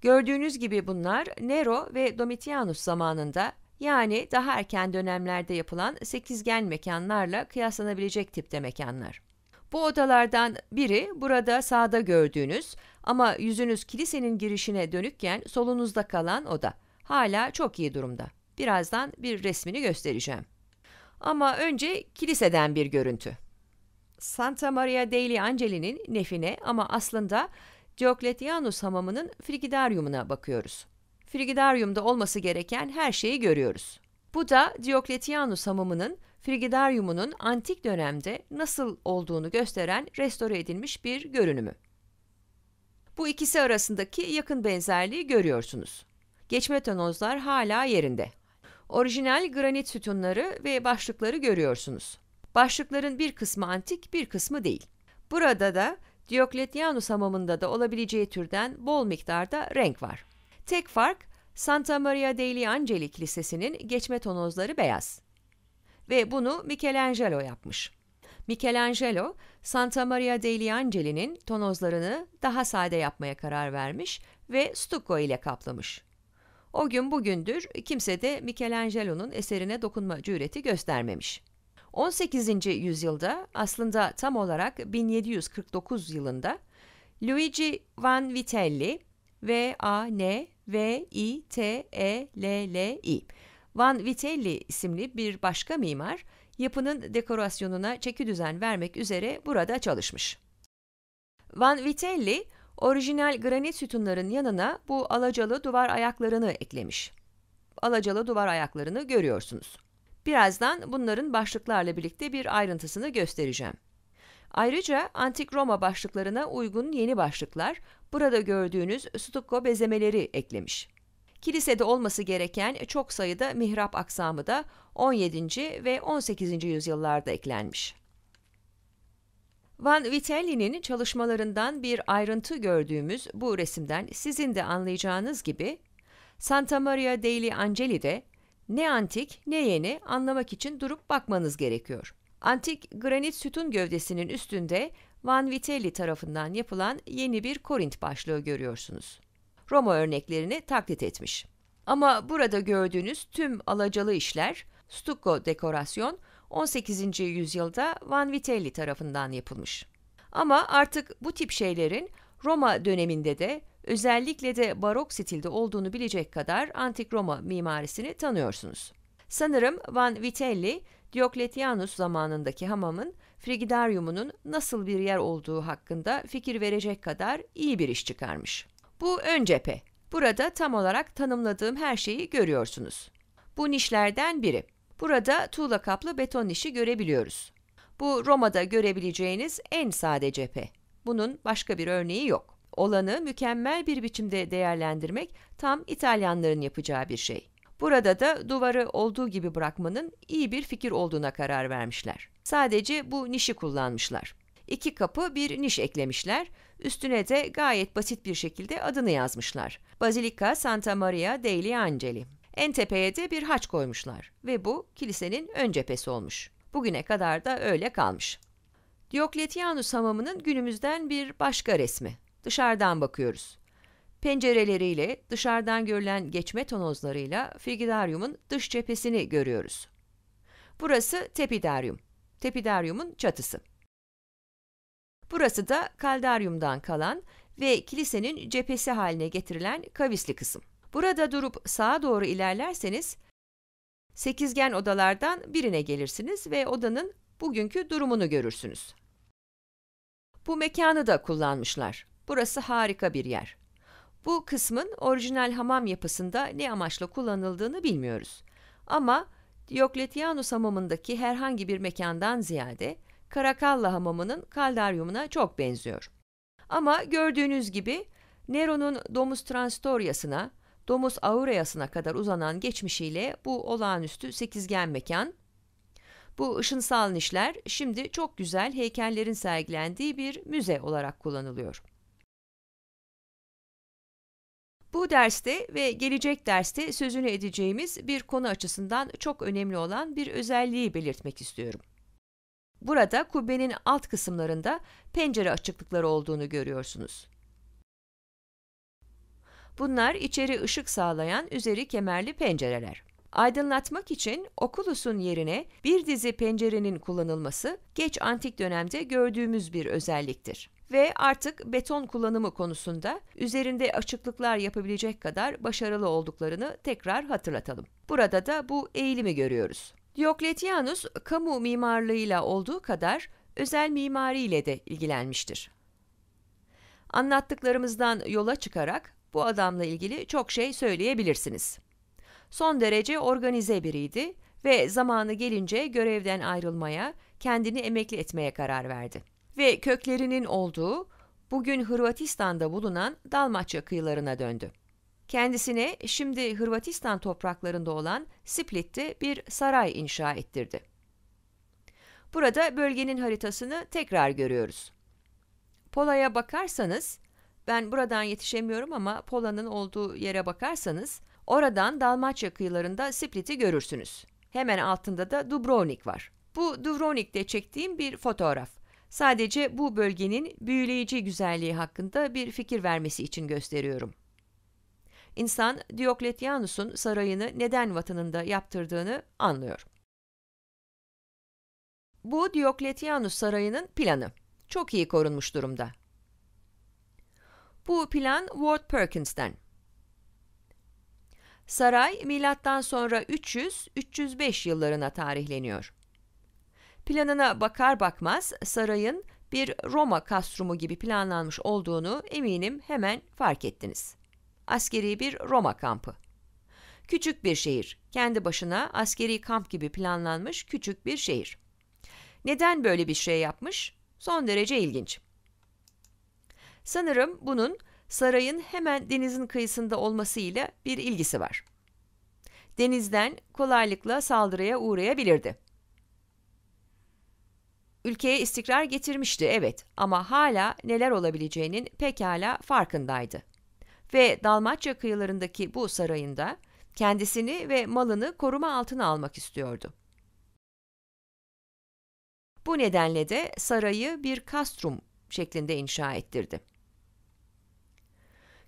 Gördüğünüz gibi bunlar Nero ve Domitianus zamanında yani daha erken dönemlerde yapılan sekizgen mekanlarla kıyaslanabilecek tipte mekanlar. Bu odalardan biri burada sağda gördüğünüz ama yüzünüz kilisenin girişine dönükken solunuzda kalan oda. Hala çok iyi durumda. Birazdan bir resmini göstereceğim. Ama önce kiliseden bir görüntü. Santa Maria degli Angeli'nin nefine ama aslında Diocletianus hamamının frigidaryumuna bakıyoruz. Frigidarium'da olması gereken her şeyi görüyoruz. Bu da Diokletianus hamamının Frigidaryumunun antik dönemde nasıl olduğunu gösteren restore edilmiş bir görünümü. Bu ikisi arasındaki yakın benzerliği görüyorsunuz. Geçme tonozlar hala yerinde. Orijinal granit sütunları ve başlıkları görüyorsunuz. Başlıkların bir kısmı antik, bir kısmı değil. Burada da Diokletianus hamamında da olabileceği türden bol miktarda renk var. Tek fark Santa Maria degli Angeli Kilisesi'nin geçme tonozları beyaz. Ve bunu Michelangelo yapmış. Michelangelo, Santa Maria degli Angeli'nin tonozlarını daha sade yapmaya karar vermiş ve stucco ile kaplamış. O gün bugündür kimse de Michelangelo'nun eserine dokunma cüreti göstermemiş. 18. yüzyılda aslında tam olarak 1749 yılında Luigi Van Vitelli ve A. N. V I T E L L I. Van Vitelli isimli bir başka mimar yapının dekorasyonuna çeki düzen vermek üzere burada çalışmış. Van Vitelli orijinal granit sütunların yanına bu alacalı duvar ayaklarını eklemiş. Alacalı duvar ayaklarını görüyorsunuz. Birazdan bunların başlıklarla birlikte bir ayrıntısını göstereceğim. Ayrıca Antik Roma başlıklarına uygun yeni başlıklar, burada gördüğünüz stucco bezemeleri eklemiş. Kilisede olması gereken çok sayıda mihrap aksamı da 17. ve 18. yüzyıllarda eklenmiş. Van Vitelli'nin çalışmalarından bir ayrıntı gördüğümüz bu resimden sizin de anlayacağınız gibi Santa Maria degli Angeli'de ne antik ne yeni anlamak için durup bakmanız gerekiyor. Antik granit sütun gövdesinin üstünde Van Vitelli tarafından yapılan yeni bir Korint başlığı görüyorsunuz. Roma örneklerini taklit etmiş. Ama burada gördüğünüz tüm alacalı işler, stucco dekorasyon 18. yüzyılda Van Vitelli tarafından yapılmış. Ama artık bu tip şeylerin Roma döneminde de özellikle de barok stilde olduğunu bilecek kadar antik Roma mimarisini tanıyorsunuz. Sanırım Van Vitelli Diokletianus zamanındaki hamamın Frigidarium'unun nasıl bir yer olduğu hakkında fikir verecek kadar iyi bir iş çıkarmış. Bu ön cephe. Burada tam olarak tanımladığım her şeyi görüyorsunuz. Bu nişlerden biri. Burada tuğla kaplı beton nişi görebiliyoruz. Bu Roma'da görebileceğiniz en sade cephe. Bunun başka bir örneği yok. Olanı mükemmel bir biçimde değerlendirmek tam İtalyanların yapacağı bir şey. Burada da duvarı olduğu gibi bırakmanın iyi bir fikir olduğuna karar vermişler. Sadece bu nişi kullanmışlar. İki kapı bir niş eklemişler. Üstüne de gayet basit bir şekilde adını yazmışlar. Basilica Santa Maria degli Angeli. En tepeye de bir haç koymuşlar ve bu kilisenin ön cephesi olmuş. Bugüne kadar da öyle kalmış. Diokletianus hamamının günümüzden bir başka resmi. Dışarıdan bakıyoruz. Pencereleriyle, dışarıdan görülen geçme tonozlarıyla Frigidaryum'un dış cephesini görüyoruz. Burası Tepidaryum, Tepidaryum'un çatısı. Burası da Kaldaryum'dan kalan ve kilisenin cephesi haline getirilen kavisli kısım. Burada durup sağa doğru ilerlerseniz sekizgen odalardan birine gelirsiniz ve odanın bugünkü durumunu görürsünüz. Bu mekanı da kullanmışlar. Burası harika bir yer. Bu kısmın orijinal hamam yapısında ne amaçla kullanıldığını bilmiyoruz. Ama Diokletianus hamamındaki herhangi bir mekandan ziyade Karakalla hamamının kaldaryumuna çok benziyor. Ama gördüğünüz gibi Nero'nun Domus Transitorias'ına, Domus Aureas'ına kadar uzanan geçmişiyle bu olağanüstü sekizgen mekan, bu ışınsal nişler şimdi çok güzel heykellerin sergilendiği bir müze olarak kullanılıyor. Bu derste ve gelecek derste sözünü edeceğimiz bir konu açısından çok önemli olan bir özelliği belirtmek istiyorum. Burada kubbenin alt kısımlarında pencere açıklıkları olduğunu görüyorsunuz. Bunlar içeri ışık sağlayan üzeri kemerli pencereler. Aydınlatmak için okulusun yerine bir dizi pencerenin kullanılması geç antik dönemde gördüğümüz bir özelliktir ve artık beton kullanımı konusunda üzerinde açıklıklar yapabilecek kadar başarılı olduklarını tekrar hatırlatalım. Burada da bu eğilimi görüyoruz. Diokletianus kamu mimarlığıyla olduğu kadar özel mimariyle de ilgilenmiştir. Anlattıklarımızdan yola çıkarak bu adamla ilgili çok şey söyleyebilirsiniz. Son derece organize biriydi ve zamanı gelince görevden ayrılmaya, kendini emekli etmeye karar verdi ve köklerinin olduğu bugün Hırvatistan'da bulunan Dalmaçya kıyılarına döndü. Kendisine şimdi Hırvatistan topraklarında olan Split'te bir saray inşa ettirdi. Burada bölgenin haritasını tekrar görüyoruz. Pola'ya bakarsanız, ben buradan yetişemiyorum ama Pola'nın olduğu yere bakarsanız, oradan Dalmaçya kıyılarında Split'i görürsünüz. Hemen altında da Dubrovnik var. Bu Dubrovnik'te çektiğim bir fotoğraf. Sadece bu bölgenin büyüleyici güzelliği hakkında bir fikir vermesi için gösteriyorum. İnsan Diokletianus'un sarayını neden vatanında yaptırdığını anlıyor. Bu Diokletianus sarayının planı. Çok iyi korunmuş durumda. Bu plan Ward Perkins'ten. Saray milattan sonra 300-305 yıllarına tarihleniyor. Planına bakar bakmaz sarayın bir Roma kastrumu gibi planlanmış olduğunu eminim hemen fark ettiniz. Askeri bir Roma kampı. Küçük bir şehir, kendi başına askeri kamp gibi planlanmış küçük bir şehir. Neden böyle bir şey yapmış? Son derece ilginç. Sanırım bunun sarayın hemen denizin kıyısında olmasıyla bir ilgisi var. Denizden kolaylıkla saldırıya uğrayabilirdi. Ülkeye istikrar getirmişti evet ama hala neler olabileceğinin pekala farkındaydı. Ve Dalmaçya kıyılarındaki bu sarayında kendisini ve malını koruma altına almak istiyordu. Bu nedenle de sarayı bir kastrum şeklinde inşa ettirdi.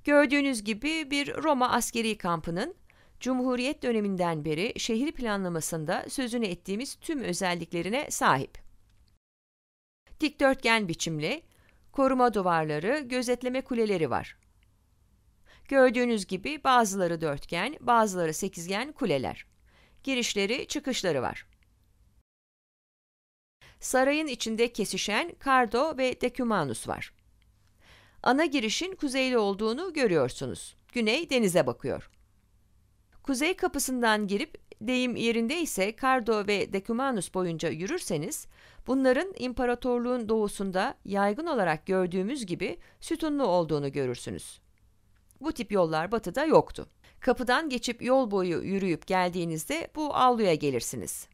Gördüğünüz gibi bir Roma askeri kampının Cumhuriyet döneminden beri şehir planlamasında sözünü ettiğimiz tüm özelliklerine sahip dikdörtgen biçimli, koruma duvarları, gözetleme kuleleri var. Gördüğünüz gibi bazıları dörtgen, bazıları sekizgen kuleler. Girişleri, çıkışları var. Sarayın içinde kesişen Kardo ve Decumánus var. Ana girişin kuzeyli olduğunu görüyorsunuz. Güney denize bakıyor. Kuzey kapısından girip deyim yerinde ise Cardo ve Decumanus boyunca yürürseniz, bunların imparatorluğun doğusunda yaygın olarak gördüğümüz gibi sütunlu olduğunu görürsünüz. Bu tip yollar batıda yoktu. Kapıdan geçip yol boyu yürüyüp geldiğinizde bu avluya gelirsiniz.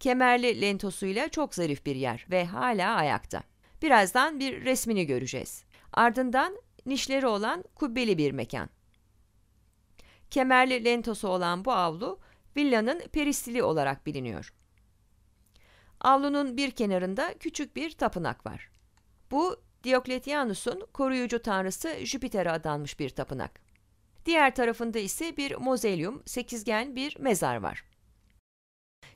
Kemerli lentosuyla çok zarif bir yer ve hala ayakta. Birazdan bir resmini göreceğiz. Ardından nişleri olan kubbeli bir mekan. Kemerli lentosu olan bu avlu villanın peristili olarak biliniyor. Avlunun bir kenarında küçük bir tapınak var. Bu Diokletianus'un koruyucu tanrısı Jüpiter'e adanmış bir tapınak. Diğer tarafında ise bir mozelyum, sekizgen bir mezar var.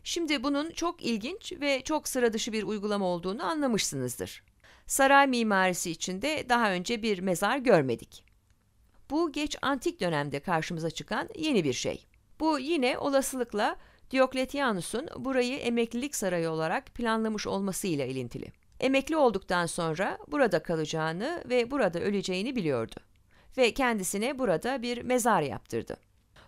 Şimdi bunun çok ilginç ve çok sıradışı bir uygulama olduğunu anlamışsınızdır. Saray mimarisi içinde daha önce bir mezar görmedik. Bu geç antik dönemde karşımıza çıkan yeni bir şey. Bu yine olasılıkla Diokletianus'un burayı emeklilik sarayı olarak planlamış olmasıyla ilintili. Emekli olduktan sonra burada kalacağını ve burada öleceğini biliyordu ve kendisine burada bir mezar yaptırdı.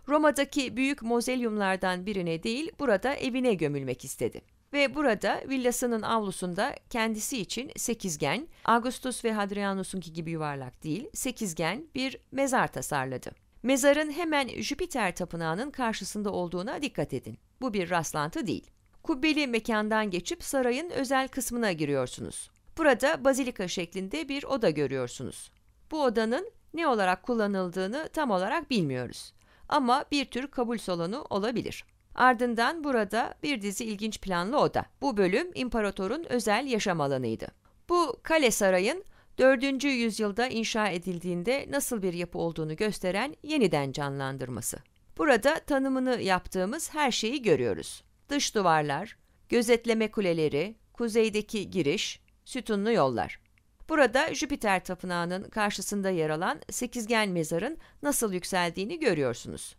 Roma'daki büyük mozelyumlardan birine değil, burada evine gömülmek istedi. Ve burada villasının avlusunda kendisi için sekizgen, Augustus ve Hadrianus'unki gibi yuvarlak değil, sekizgen bir mezar tasarladı. Mezarın hemen Jüpiter tapınağının karşısında olduğuna dikkat edin. Bu bir rastlantı değil. Kubbeli mekandan geçip sarayın özel kısmına giriyorsunuz. Burada bazilika şeklinde bir oda görüyorsunuz. Bu odanın ne olarak kullanıldığını tam olarak bilmiyoruz. Ama bir tür kabul salonu olabilir. Ardından burada bir dizi ilginç planlı oda. Bu bölüm imparatorun özel yaşam alanıydı. Bu kale sarayın 4. yüzyılda inşa edildiğinde nasıl bir yapı olduğunu gösteren yeniden canlandırması. Burada tanımını yaptığımız her şeyi görüyoruz. Dış duvarlar, gözetleme kuleleri, kuzeydeki giriş, sütunlu yollar. Burada Jüpiter Tapınağı'nın karşısında yer alan sekizgen mezarın nasıl yükseldiğini görüyorsunuz.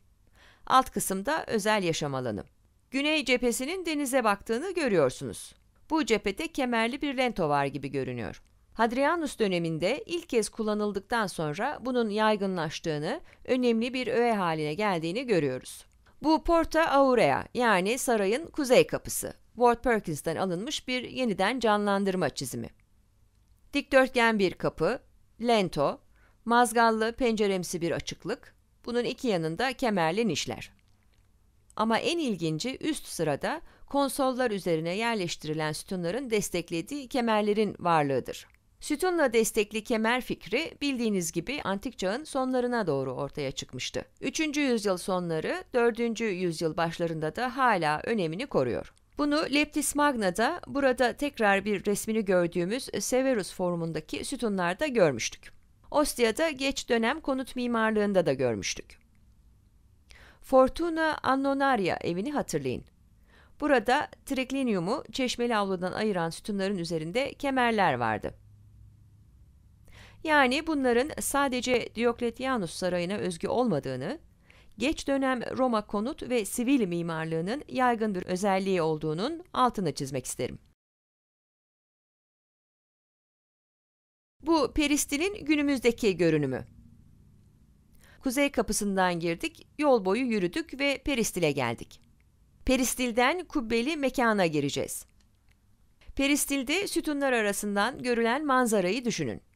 Alt kısımda özel yaşam alanı. Güney cephesinin denize baktığını görüyorsunuz. Bu cephede kemerli bir lento var gibi görünüyor. Hadrianus döneminde ilk kez kullanıldıktan sonra bunun yaygınlaştığını, önemli bir öğe haline geldiğini görüyoruz. Bu Porta Aurea yani sarayın kuzey kapısı. Ward Perkins'ten alınmış bir yeniden canlandırma çizimi. Dikdörtgen bir kapı, lento, mazgallı penceremsi bir açıklık, bunun iki yanında kemerli nişler. Ama en ilginci üst sırada konsollar üzerine yerleştirilen sütunların desteklediği kemerlerin varlığıdır. Sütunla destekli kemer fikri bildiğiniz gibi antik çağın sonlarına doğru ortaya çıkmıştı. 3. yüzyıl sonları 4. yüzyıl başlarında da hala önemini koruyor. Bunu Leptis Magna'da burada tekrar bir resmini gördüğümüz Severus formundaki sütunlarda görmüştük. Ostia'da geç dönem konut mimarlığında da görmüştük. Fortuna Annonaria evini hatırlayın. Burada trikliniumu çeşmeli avludan ayıran sütunların üzerinde kemerler vardı. Yani bunların sadece Diokletianus sarayına özgü olmadığını, geç dönem Roma konut ve sivil mimarlığının yaygın bir özelliği olduğunun altını çizmek isterim. Bu peristilin günümüzdeki görünümü. Kuzey kapısından girdik, yol boyu yürüdük ve peristile geldik. Peristilden kubbeli mekana gireceğiz. Peristilde sütunlar arasından görülen manzarayı düşünün.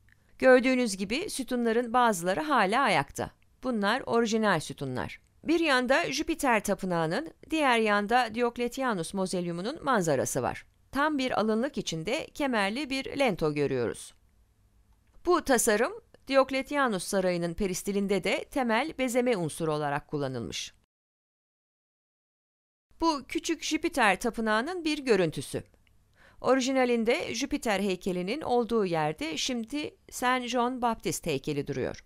Gördüğünüz gibi sütunların bazıları hala ayakta. Bunlar orijinal sütunlar. Bir yanda Jüpiter Tapınağı'nın, diğer yanda Diokletianus Mozelyumu'nun manzarası var. Tam bir alınlık içinde kemerli bir lento görüyoruz. Bu tasarım Diokletianus Sarayı'nın peristilinde de temel bezeme unsuru olarak kullanılmış. Bu küçük Jüpiter tapınağının bir görüntüsü. Orijinalinde Jüpiter heykelinin olduğu yerde şimdi Saint John Baptist heykeli duruyor.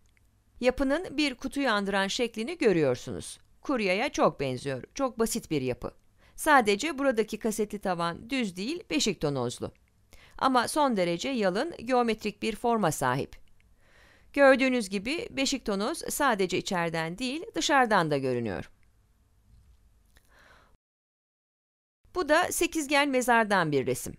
Yapının bir kutuyu andıran şeklini görüyorsunuz. Kuryaya çok benziyor, çok basit bir yapı. Sadece buradaki kasetli tavan düz değil, beşik tonozlu. Ama son derece yalın, geometrik bir forma sahip. Gördüğünüz gibi beşik tonoz sadece içeriden değil, dışarıdan da görünüyor. Bu da sekizgen mezardan bir resim.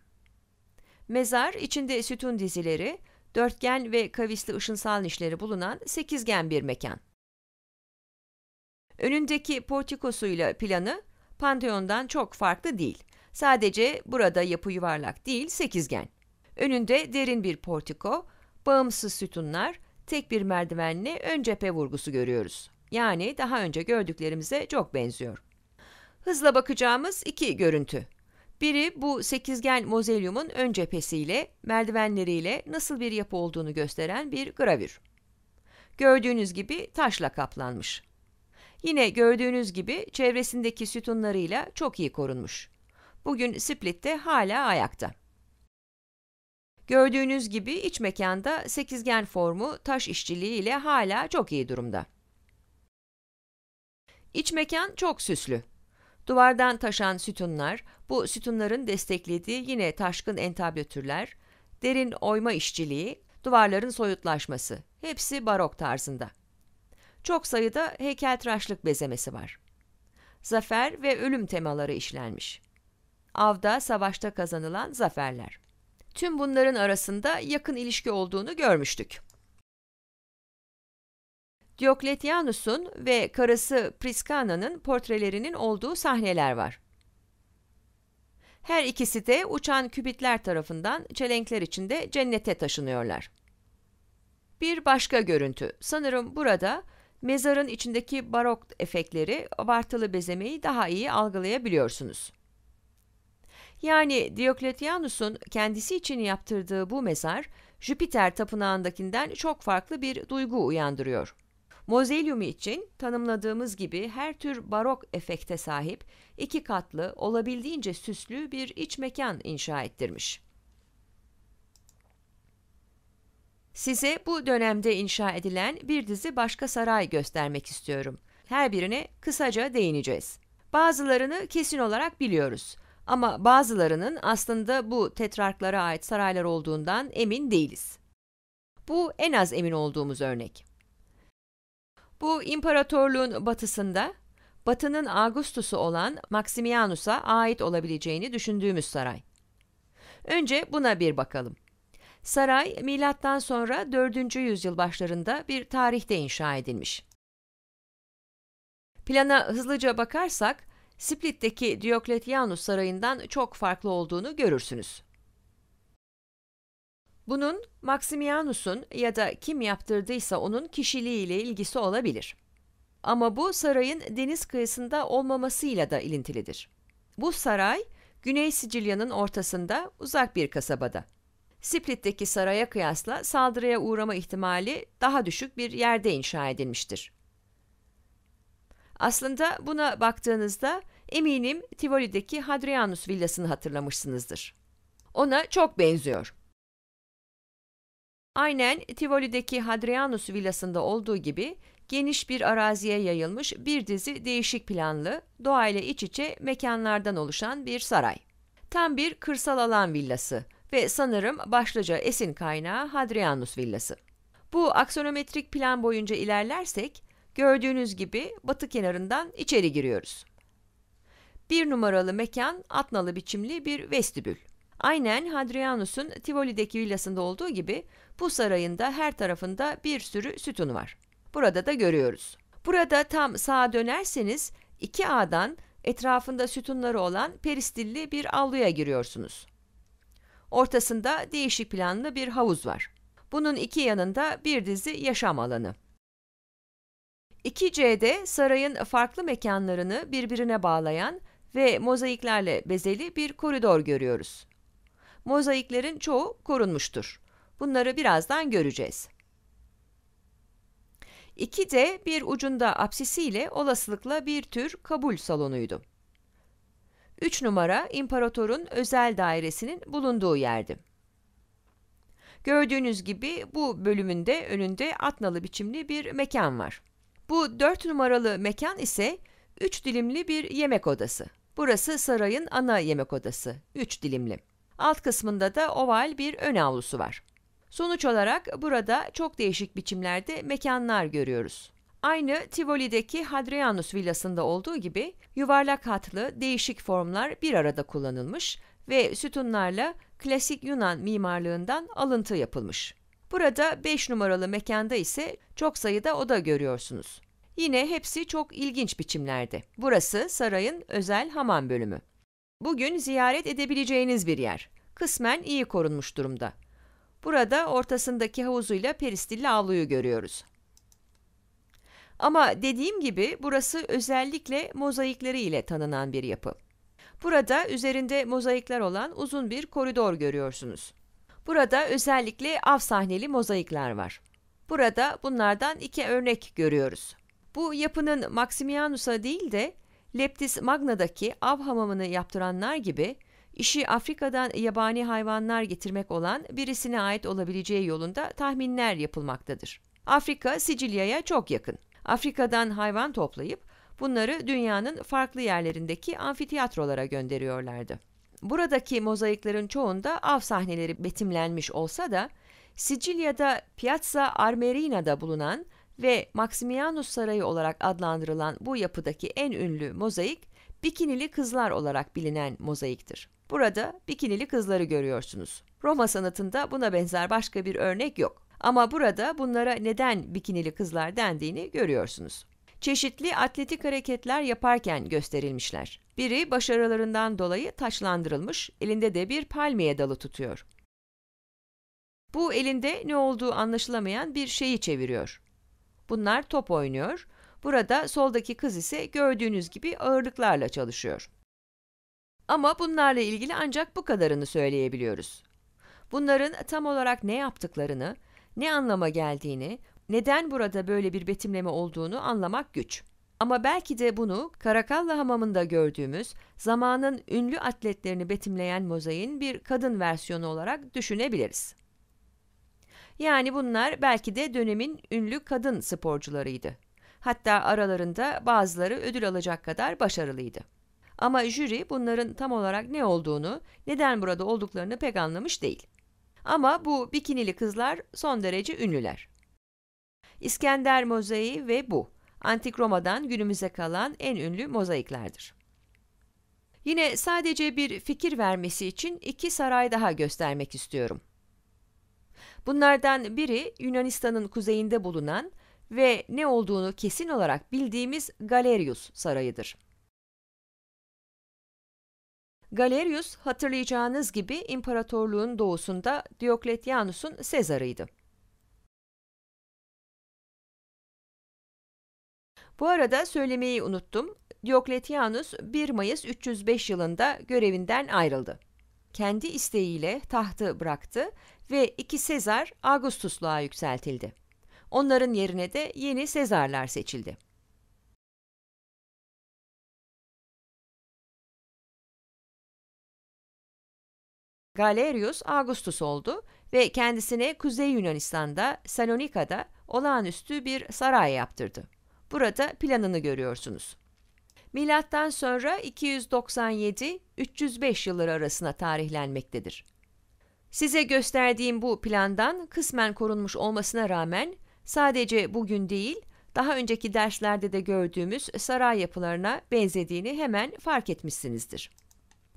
Mezar içinde sütun dizileri, dörtgen ve kavisli ışınsal nişleri bulunan sekizgen bir mekan. Önündeki portikosuyla planı Panteon'dan çok farklı değil. Sadece burada yapı yuvarlak değil, sekizgen. Önünde derin bir portiko, bağımsız sütunlar, tek bir merdivenli ön cephe vurgusu görüyoruz. Yani daha önce gördüklerimize çok benziyor. Hızla bakacağımız iki görüntü. Biri bu sekizgen mozelyumun ön cephesiyle, merdivenleriyle nasıl bir yapı olduğunu gösteren bir gravür. Gördüğünüz gibi taşla kaplanmış. Yine gördüğünüz gibi çevresindeki sütunlarıyla çok iyi korunmuş. Bugün Split'te hala ayakta. Gördüğünüz gibi iç mekanda sekizgen formu taş işçiliği ile hala çok iyi durumda. İç mekan çok süslü. Duvardan taşan sütunlar, bu sütunların desteklediği yine taşkın entablatürler, derin oyma işçiliği, duvarların soyutlaşması, hepsi barok tarzında. Çok sayıda heykeltıraşlık bezemesi var. Zafer ve ölüm temaları işlenmiş. Avda, savaşta kazanılan zaferler. Tüm bunların arasında yakın ilişki olduğunu görmüştük. Diokletianus'un ve karısı Priskana'nın portrelerinin olduğu sahneler var. Her ikisi de uçan kübitler tarafından çelenkler içinde cennete taşınıyorlar. Bir başka görüntü. Sanırım burada mezarın içindeki barok efektleri, abartılı bezemeyi daha iyi algılayabiliyorsunuz. Yani Diokletianus'un kendisi için yaptırdığı bu mezar, Jüpiter tapınağındakinden çok farklı bir duygu uyandırıyor. Mozelyum için tanımladığımız gibi her tür barok efekte sahip iki katlı olabildiğince süslü bir iç mekan inşa ettirmiş. Size bu dönemde inşa edilen bir dizi başka saray göstermek istiyorum. Her birine kısaca değineceğiz. Bazılarını kesin olarak biliyoruz ama bazılarının aslında bu tetrarklara ait saraylar olduğundan emin değiliz. Bu en az emin olduğumuz örnek. Bu imparatorluğun batısında Batı'nın Augustus'u olan Maximianus'a ait olabileceğini düşündüğümüz saray. Önce buna bir bakalım. Saray milattan sonra 4. yüzyıl başlarında bir tarihte inşa edilmiş. Plana hızlıca bakarsak Split'teki Diokletianus sarayından çok farklı olduğunu görürsünüz. Bunun Maximianus'un ya da kim yaptırdıysa onun kişiliğiyle ilgisi olabilir. Ama bu sarayın deniz kıyısında olmamasıyla da ilintilidir. Bu saray Güney Sicilya'nın ortasında uzak bir kasabada. Split'teki saraya kıyasla saldırıya uğrama ihtimali daha düşük bir yerde inşa edilmiştir. Aslında buna baktığınızda eminim Tivoli'deki Hadrianus villasını hatırlamışsınızdır. Ona çok benziyor. Aynen Tivoli'deki Hadrianus villasında olduğu gibi geniş bir araziye yayılmış bir dizi değişik planlı, doğayla iç içe mekanlardan oluşan bir saray. Tam bir kırsal alan villası ve sanırım başlıca esin kaynağı Hadrianus villası. Bu aksonometrik plan boyunca ilerlersek gördüğünüz gibi batı kenarından içeri giriyoruz. Bir numaralı mekan atnalı biçimli bir vestibül. Aynen Hadrianus'un Tivoli'deki villasında olduğu gibi bu sarayında her tarafında bir sürü sütun var. Burada da görüyoruz. Burada tam sağa dönerseniz 2A'dan etrafında sütunları olan peristilli bir avluya giriyorsunuz. Ortasında değişik planlı bir havuz var. Bunun iki yanında bir dizi yaşam alanı. 2C'de sarayın farklı mekanlarını birbirine bağlayan ve mozaiklerle bezeli bir koridor görüyoruz. Mozaiklerin çoğu korunmuştur. Bunları birazdan göreceğiz. 2 de bir ucunda apsisiyle olasılıkla bir tür kabul salonuydu. 3 numara imparatorun özel dairesinin bulunduğu yerdi. Gördüğünüz gibi bu bölümünde önünde atnalı biçimli bir mekan var. Bu 4 numaralı mekan ise 3 dilimli bir yemek odası. Burası sarayın ana yemek odası, 3 dilimli. Alt kısmında da oval bir ön avlusu var. Sonuç olarak burada çok değişik biçimlerde mekanlar görüyoruz. Aynı Tivoli'deki Hadrianus villasında olduğu gibi yuvarlak hatlı değişik formlar bir arada kullanılmış ve sütunlarla klasik Yunan mimarlığından alıntı yapılmış. Burada 5 numaralı mekanda ise çok sayıda oda görüyorsunuz. Yine hepsi çok ilginç biçimlerde. Burası sarayın özel hamam bölümü. Bugün ziyaret edebileceğiniz bir yer. Kısmen iyi korunmuş durumda. Burada ortasındaki havuzuyla peristilli avluyu görüyoruz. Ama dediğim gibi burası özellikle mozaikleri ile tanınan bir yapı. Burada üzerinde mozaikler olan uzun bir koridor görüyorsunuz. Burada özellikle av sahneli mozaikler var. Burada bunlardan iki örnek görüyoruz. Bu yapının Maximianus'a değil de Leptis Magna'daki av hamamını yaptıranlar gibi İşi Afrika'dan yabani hayvanlar getirmek olan birisine ait olabileceği yolunda tahminler yapılmaktadır. Afrika Sicilya'ya çok yakın. Afrika'dan hayvan toplayıp bunları dünyanın farklı yerlerindeki amfiteyatrolara gönderiyorlardı. Buradaki mozaiklerin çoğunda av sahneleri betimlenmiş olsa da Sicilya'da Piazza Armerina'da bulunan ve Maximianus Sarayı olarak adlandırılan bu yapıdaki en ünlü mozaik bikinili kızlar olarak bilinen mozaiktir. Burada bikinili kızları görüyorsunuz. Roma sanatında buna benzer başka bir örnek yok. Ama burada bunlara neden bikinili kızlar dendiğini görüyorsunuz. Çeşitli atletik hareketler yaparken gösterilmişler. Biri başarılarından dolayı taşlandırılmış, elinde de bir palmiye dalı tutuyor. Bu elinde ne olduğu anlaşılamayan bir şeyi çeviriyor. Bunlar top oynuyor. Burada soldaki kız ise gördüğünüz gibi ağırlıklarla çalışıyor. Ama bunlarla ilgili ancak bu kadarını söyleyebiliyoruz. Bunların tam olarak ne yaptıklarını, ne anlama geldiğini, neden burada böyle bir betimleme olduğunu anlamak güç. Ama belki de bunu Karakalla Hamamı'nda gördüğümüz zamanın ünlü atletlerini betimleyen mozaiğin bir kadın versiyonu olarak düşünebiliriz. Yani bunlar belki de dönemin ünlü kadın sporcularıydı. Hatta aralarında bazıları ödül alacak kadar başarılıydı. Ama jüri bunların tam olarak ne olduğunu, neden burada olduklarını pek anlamış değil. Ama bu bikinili kızlar son derece ünlüler. İskender mozaiği ve bu, Antik Roma'dan günümüze kalan en ünlü mozaiklerdir. Yine sadece bir fikir vermesi için iki saray daha göstermek istiyorum. Bunlardan biri Yunanistan'ın kuzeyinde bulunan ve ne olduğunu kesin olarak bildiğimiz Galerius Sarayı'dır. Galerius hatırlayacağınız gibi imparatorluğun doğusunda Diokletianus'un Sezar'ıydı. Bu arada söylemeyi unuttum. Diokletianus 1 Mayıs 305 yılında görevinden ayrıldı. Kendi isteğiyle tahtı bıraktı ve iki Sezar Augustusluğa yükseltildi. Onların yerine de yeni Sezarlar seçildi. Galerius Augustus oldu ve kendisine Kuzey Yunanistan'da Salonika'da olağanüstü bir saray yaptırdı. Burada planını görüyorsunuz. Milattan sonra 297-305 yılları arasına tarihlenmektedir. Size gösterdiğim bu plandan kısmen korunmuş olmasına rağmen sadece bugün değil, daha önceki derslerde de gördüğümüz saray yapılarına benzediğini hemen fark etmişsinizdir.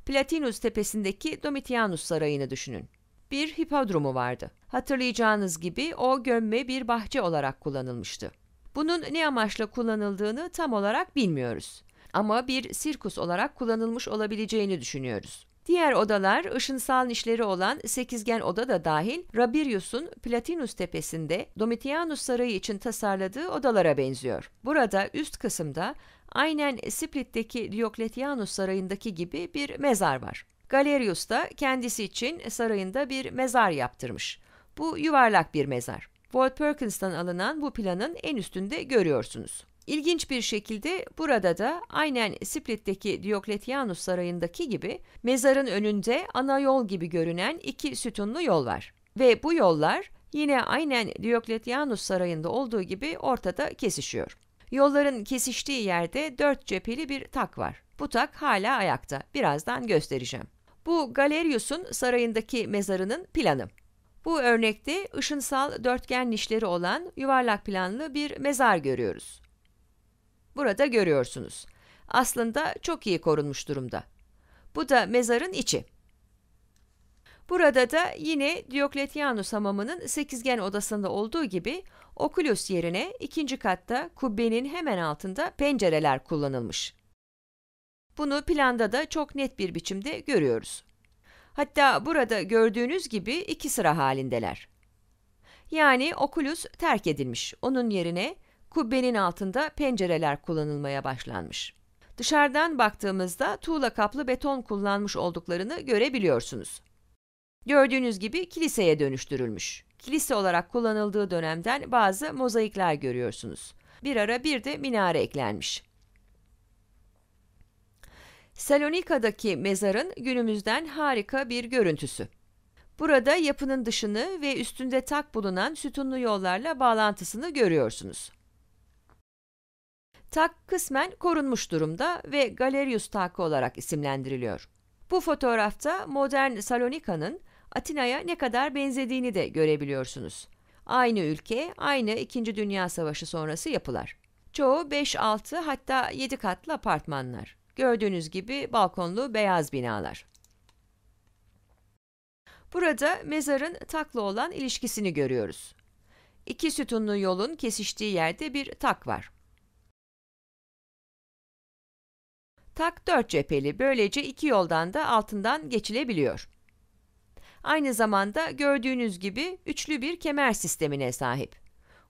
Platinus tepesindeki Domitianus sarayını düşünün. Bir hipodromu vardı. Hatırlayacağınız gibi o gömme bir bahçe olarak kullanılmıştı. Bunun ne amaçla kullanıldığını tam olarak bilmiyoruz. Ama bir sirkus olarak kullanılmış olabileceğini düşünüyoruz. Diğer odalar ışınsal nişleri olan sekizgen oda da dahil Rabirius'un Platinus tepesinde Domitianus Sarayı için tasarladığı odalara benziyor. Burada üst kısımda aynen Split'teki Diokletianus Sarayı'ndaki gibi bir mezar var. Galerius da kendisi için sarayında bir mezar yaptırmış. Bu yuvarlak bir mezar. Walt Perkins'tan alınan bu planın en üstünde görüyorsunuz. İlginç bir şekilde burada da aynen Split'teki Diokletianus sarayındaki gibi mezarın önünde ana yol gibi görünen iki sütunlu yol var. Ve bu yollar yine aynen Diokletianus sarayında olduğu gibi ortada kesişiyor. Yolların kesiştiği yerde dört cepheli bir tak var. Bu tak hala ayakta. Birazdan göstereceğim. Bu Galerius'un sarayındaki mezarının planı. Bu örnekte ışınsal dörtgen nişleri olan yuvarlak planlı bir mezar görüyoruz. Burada görüyorsunuz. Aslında çok iyi korunmuş durumda. Bu da mezarın içi. Burada da yine Diokletianus hamamının sekizgen odasında olduğu gibi okulus yerine ikinci katta kubbenin hemen altında pencereler kullanılmış. Bunu planda da çok net bir biçimde görüyoruz. Hatta burada gördüğünüz gibi iki sıra halindeler. Yani okulus terk edilmiş. Onun yerine kubbenin altında pencereler kullanılmaya başlanmış. Dışarıdan baktığımızda tuğla kaplı beton kullanmış olduklarını görebiliyorsunuz. Gördüğünüz gibi kiliseye dönüştürülmüş. Kilise olarak kullanıldığı dönemden bazı mozaikler görüyorsunuz. Bir ara bir de minare eklenmiş. Salonika'daki mezarın günümüzden harika bir görüntüsü. Burada yapının dışını ve üstünde tak bulunan sütunlu yollarla bağlantısını görüyorsunuz. Tak kısmen korunmuş durumda ve Galerius takı olarak isimlendiriliyor. Bu fotoğrafta modern Salonika'nın Atina'ya ne kadar benzediğini de görebiliyorsunuz. Aynı ülke, aynı 2. Dünya Savaşı sonrası yapılar. Çoğu 5-6 hatta 7 katlı apartmanlar. Gördüğünüz gibi balkonlu beyaz binalar. Burada mezarın takla olan ilişkisini görüyoruz. İki sütunlu yolun kesiştiği yerde bir tak var. Tak dört cepheli böylece iki yoldan da altından geçilebiliyor. Aynı zamanda gördüğünüz gibi üçlü bir kemer sistemine sahip.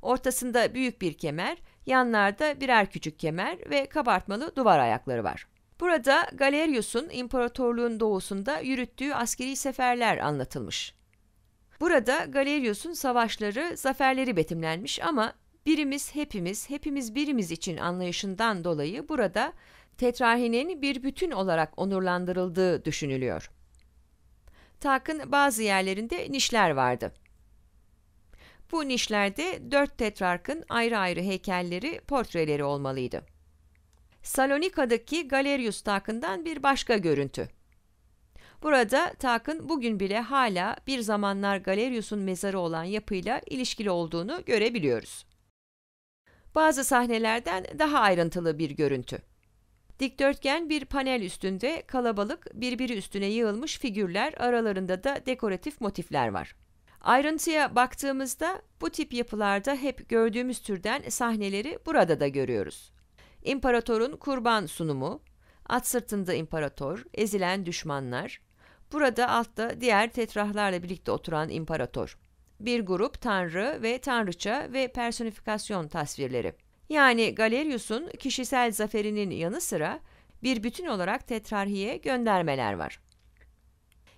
Ortasında büyük bir kemer, yanlarda birer küçük kemer ve kabartmalı duvar ayakları var. Burada Galerius'un imparatorluğun doğusunda yürüttüğü askeri seferler anlatılmış. Burada Galerius'un savaşları, zaferleri betimlenmiş ama birimiz hepimiz, hepimiz birimiz için anlayışından dolayı burada tetrahinin bir bütün olarak onurlandırıldığı düşünülüyor. Takın bazı yerlerinde nişler vardı. Bu nişlerde dört tetrarkın ayrı ayrı heykelleri, portreleri olmalıydı. Salonika'daki Galerius Takın'dan bir başka görüntü. Burada Takın bugün bile hala bir zamanlar Galerius'un mezarı olan yapıyla ilişkili olduğunu görebiliyoruz. Bazı sahnelerden daha ayrıntılı bir görüntü. Dikdörtgen bir panel üstünde kalabalık birbiri üstüne yığılmış figürler aralarında da dekoratif motifler var. Ayrıntıya baktığımızda bu tip yapılarda hep gördüğümüz türden sahneleri burada da görüyoruz. İmparatorun kurban sunumu, at sırtında imparator, ezilen düşmanlar, burada altta diğer tetrahlarla birlikte oturan imparator, bir grup tanrı ve tanrıça ve personifikasyon tasvirleri. Yani Galerius'un kişisel zaferinin yanı sıra bir bütün olarak tetrarhiye göndermeler var.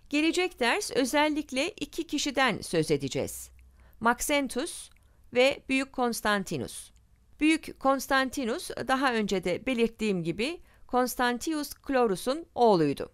Gelecek ders özellikle iki kişiden söz edeceğiz. Maxentus ve Büyük Konstantinus. Büyük Konstantinus daha önce de belirttiğim gibi Konstantius Chlorus'un oğluydu.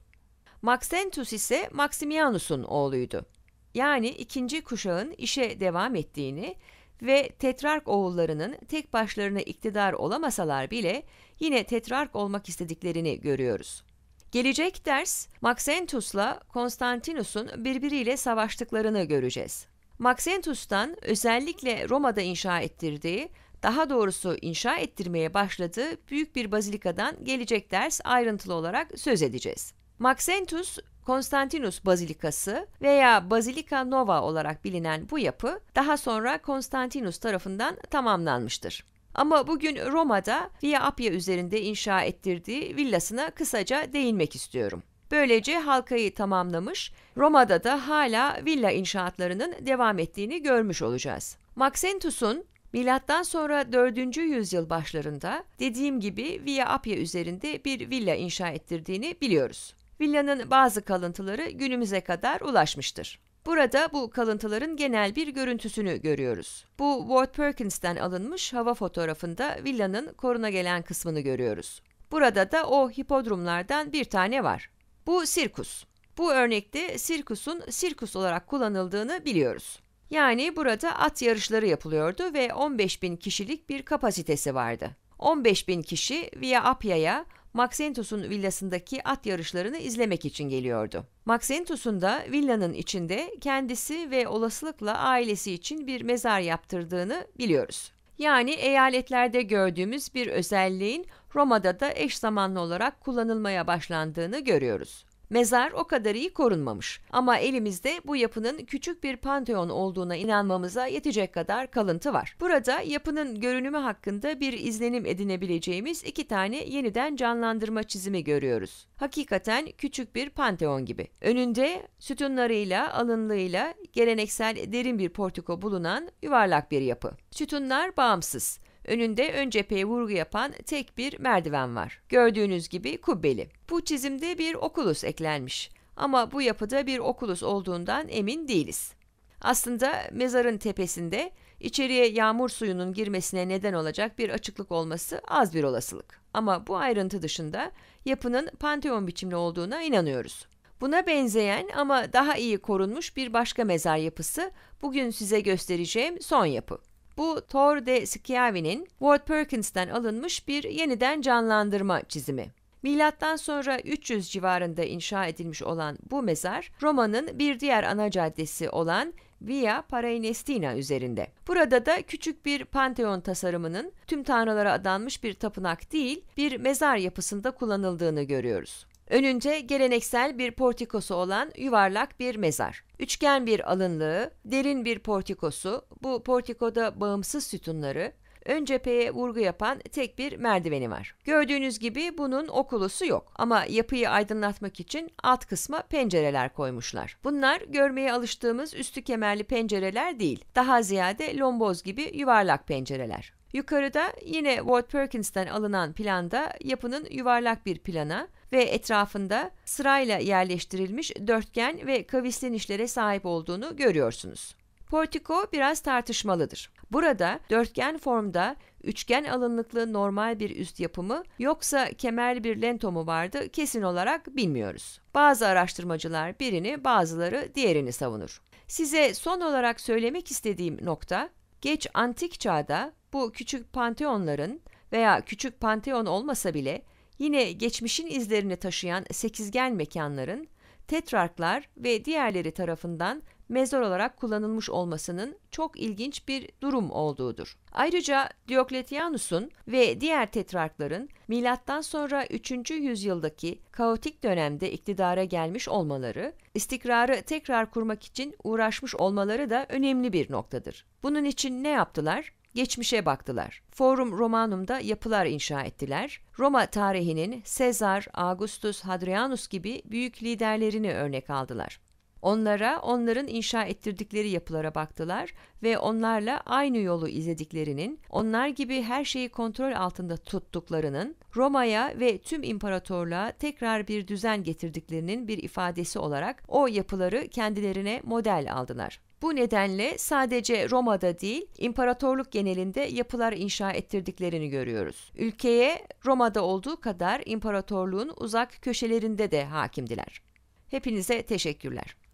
Maxentus ise Maximianus'un oğluydu. Yani ikinci kuşağın işe devam ettiğini ve tetrark oğullarının tek başlarına iktidar olamasalar bile yine tetrark olmak istediklerini görüyoruz. Gelecek ders Maxentus'la Konstantinus'un birbiriyle savaştıklarını göreceğiz. Maxentus'tan özellikle Roma'da inşa ettirdiği, daha doğrusu inşa ettirmeye başladığı büyük bir bazilikadan gelecek ders ayrıntılı olarak söz edeceğiz. Maxentius Konstantinus Bazilikası veya Basilica Nova olarak bilinen bu yapı daha sonra Konstantinus tarafından tamamlanmıştır. Ama bugün Roma'da Via Appia üzerinde inşa ettirdiği villasına kısaca değinmek istiyorum. Böylece halkayı tamamlamış, Roma'da da hala villa inşaatlarının devam ettiğini görmüş olacağız. Maxentius'un Milattan sonra 4. yüzyıl başlarında dediğim gibi Via Appia üzerinde bir villa inşa ettirdiğini biliyoruz. Villanın bazı kalıntıları günümüze kadar ulaşmıştır. Burada bu kalıntıların genel bir görüntüsünü görüyoruz. Bu Ward Perkins'ten alınmış hava fotoğrafında villanın koruna gelen kısmını görüyoruz. Burada da o hipodromlardan bir tane var. Bu sirkus. Bu örnekte sirkusun sirkus olarak kullanıldığını biliyoruz. Yani burada at yarışları yapılıyordu ve 15 bin kişilik bir kapasitesi vardı. 15 bin kişi Via Appia'ya Maxentus'un villasındaki at yarışlarını izlemek için geliyordu. Maxentus'un da villanın içinde kendisi ve olasılıkla ailesi için bir mezar yaptırdığını biliyoruz. Yani eyaletlerde gördüğümüz bir özelliğin Roma'da da eş zamanlı olarak kullanılmaya başlandığını görüyoruz. Mezar o kadar iyi korunmamış ama elimizde bu yapının küçük bir panteon olduğuna inanmamıza yetecek kadar kalıntı var. Burada yapının görünümü hakkında bir izlenim edinebileceğimiz iki tane yeniden canlandırma çizimi görüyoruz. Hakikaten küçük bir panteon gibi. Önünde sütunlarıyla, alınlığıyla geleneksel derin bir portiko bulunan yuvarlak bir yapı. Sütunlar bağımsız. Önünde ön cepheye vurgu yapan tek bir merdiven var. Gördüğünüz gibi kubbeli. Bu çizimde bir okulus eklenmiş ama bu yapıda bir okulus olduğundan emin değiliz. Aslında mezarın tepesinde içeriye yağmur suyunun girmesine neden olacak bir açıklık olması az bir olasılık. Ama bu ayrıntı dışında yapının panteon biçimli olduğuna inanıyoruz. Buna benzeyen ama daha iyi korunmuş bir başka mezar yapısı bugün size göstereceğim son yapı. Bu Thor de Schiavi'nin Ward Perkins'ten alınmış bir yeniden canlandırma çizimi. Milattan sonra 300 civarında inşa edilmiş olan bu mezar Roma'nın bir diğer ana caddesi olan Via Paraenestina üzerinde. Burada da küçük bir panteon tasarımının tüm tanrılara adanmış bir tapınak değil, bir mezar yapısında kullanıldığını görüyoruz. Önünde geleneksel bir portikosu olan yuvarlak bir mezar. Üçgen bir alınlığı, derin bir portikosu, bu portikoda bağımsız sütunları, ön cepheye vurgu yapan tek bir merdiveni var. Gördüğünüz gibi bunun okulusu yok ama yapıyı aydınlatmak için alt kısma pencereler koymuşlar. Bunlar görmeye alıştığımız üstü kemerli pencereler değil, daha ziyade lomboz gibi yuvarlak pencereler. Yukarıda yine Ward Perkins'ten alınan planda yapının yuvarlak bir plana, ve etrafında sırayla yerleştirilmiş dörtgen ve kavislenişlere sahip olduğunu görüyorsunuz. Portiko biraz tartışmalıdır. Burada dörtgen formda üçgen alınlıklı normal bir üst yapımı yoksa kemerli bir lento mu vardı kesin olarak bilmiyoruz. Bazı araştırmacılar birini bazıları diğerini savunur. Size son olarak söylemek istediğim nokta geç antik çağda bu küçük panteonların veya küçük panteon olmasa bile Yine geçmişin izlerini taşıyan sekizgen mekanların tetrarklar ve diğerleri tarafından mezar olarak kullanılmış olmasının çok ilginç bir durum olduğudur. Ayrıca Diokletianus'un ve diğer tetrarkların milattan sonra 3. yüzyıldaki kaotik dönemde iktidara gelmiş olmaları, istikrarı tekrar kurmak için uğraşmış olmaları da önemli bir noktadır. Bunun için ne yaptılar? geçmişe baktılar. Forum Romanum'da yapılar inşa ettiler. Roma tarihinin Sezar, Augustus, Hadrianus gibi büyük liderlerini örnek aldılar. Onlara onların inşa ettirdikleri yapılara baktılar ve onlarla aynı yolu izlediklerinin, onlar gibi her şeyi kontrol altında tuttuklarının, Roma'ya ve tüm imparatorluğa tekrar bir düzen getirdiklerinin bir ifadesi olarak o yapıları kendilerine model aldılar. Bu nedenle sadece Roma'da değil, imparatorluk genelinde yapılar inşa ettirdiklerini görüyoruz. Ülkeye Roma'da olduğu kadar imparatorluğun uzak köşelerinde de hakimdiler. Hepinize teşekkürler.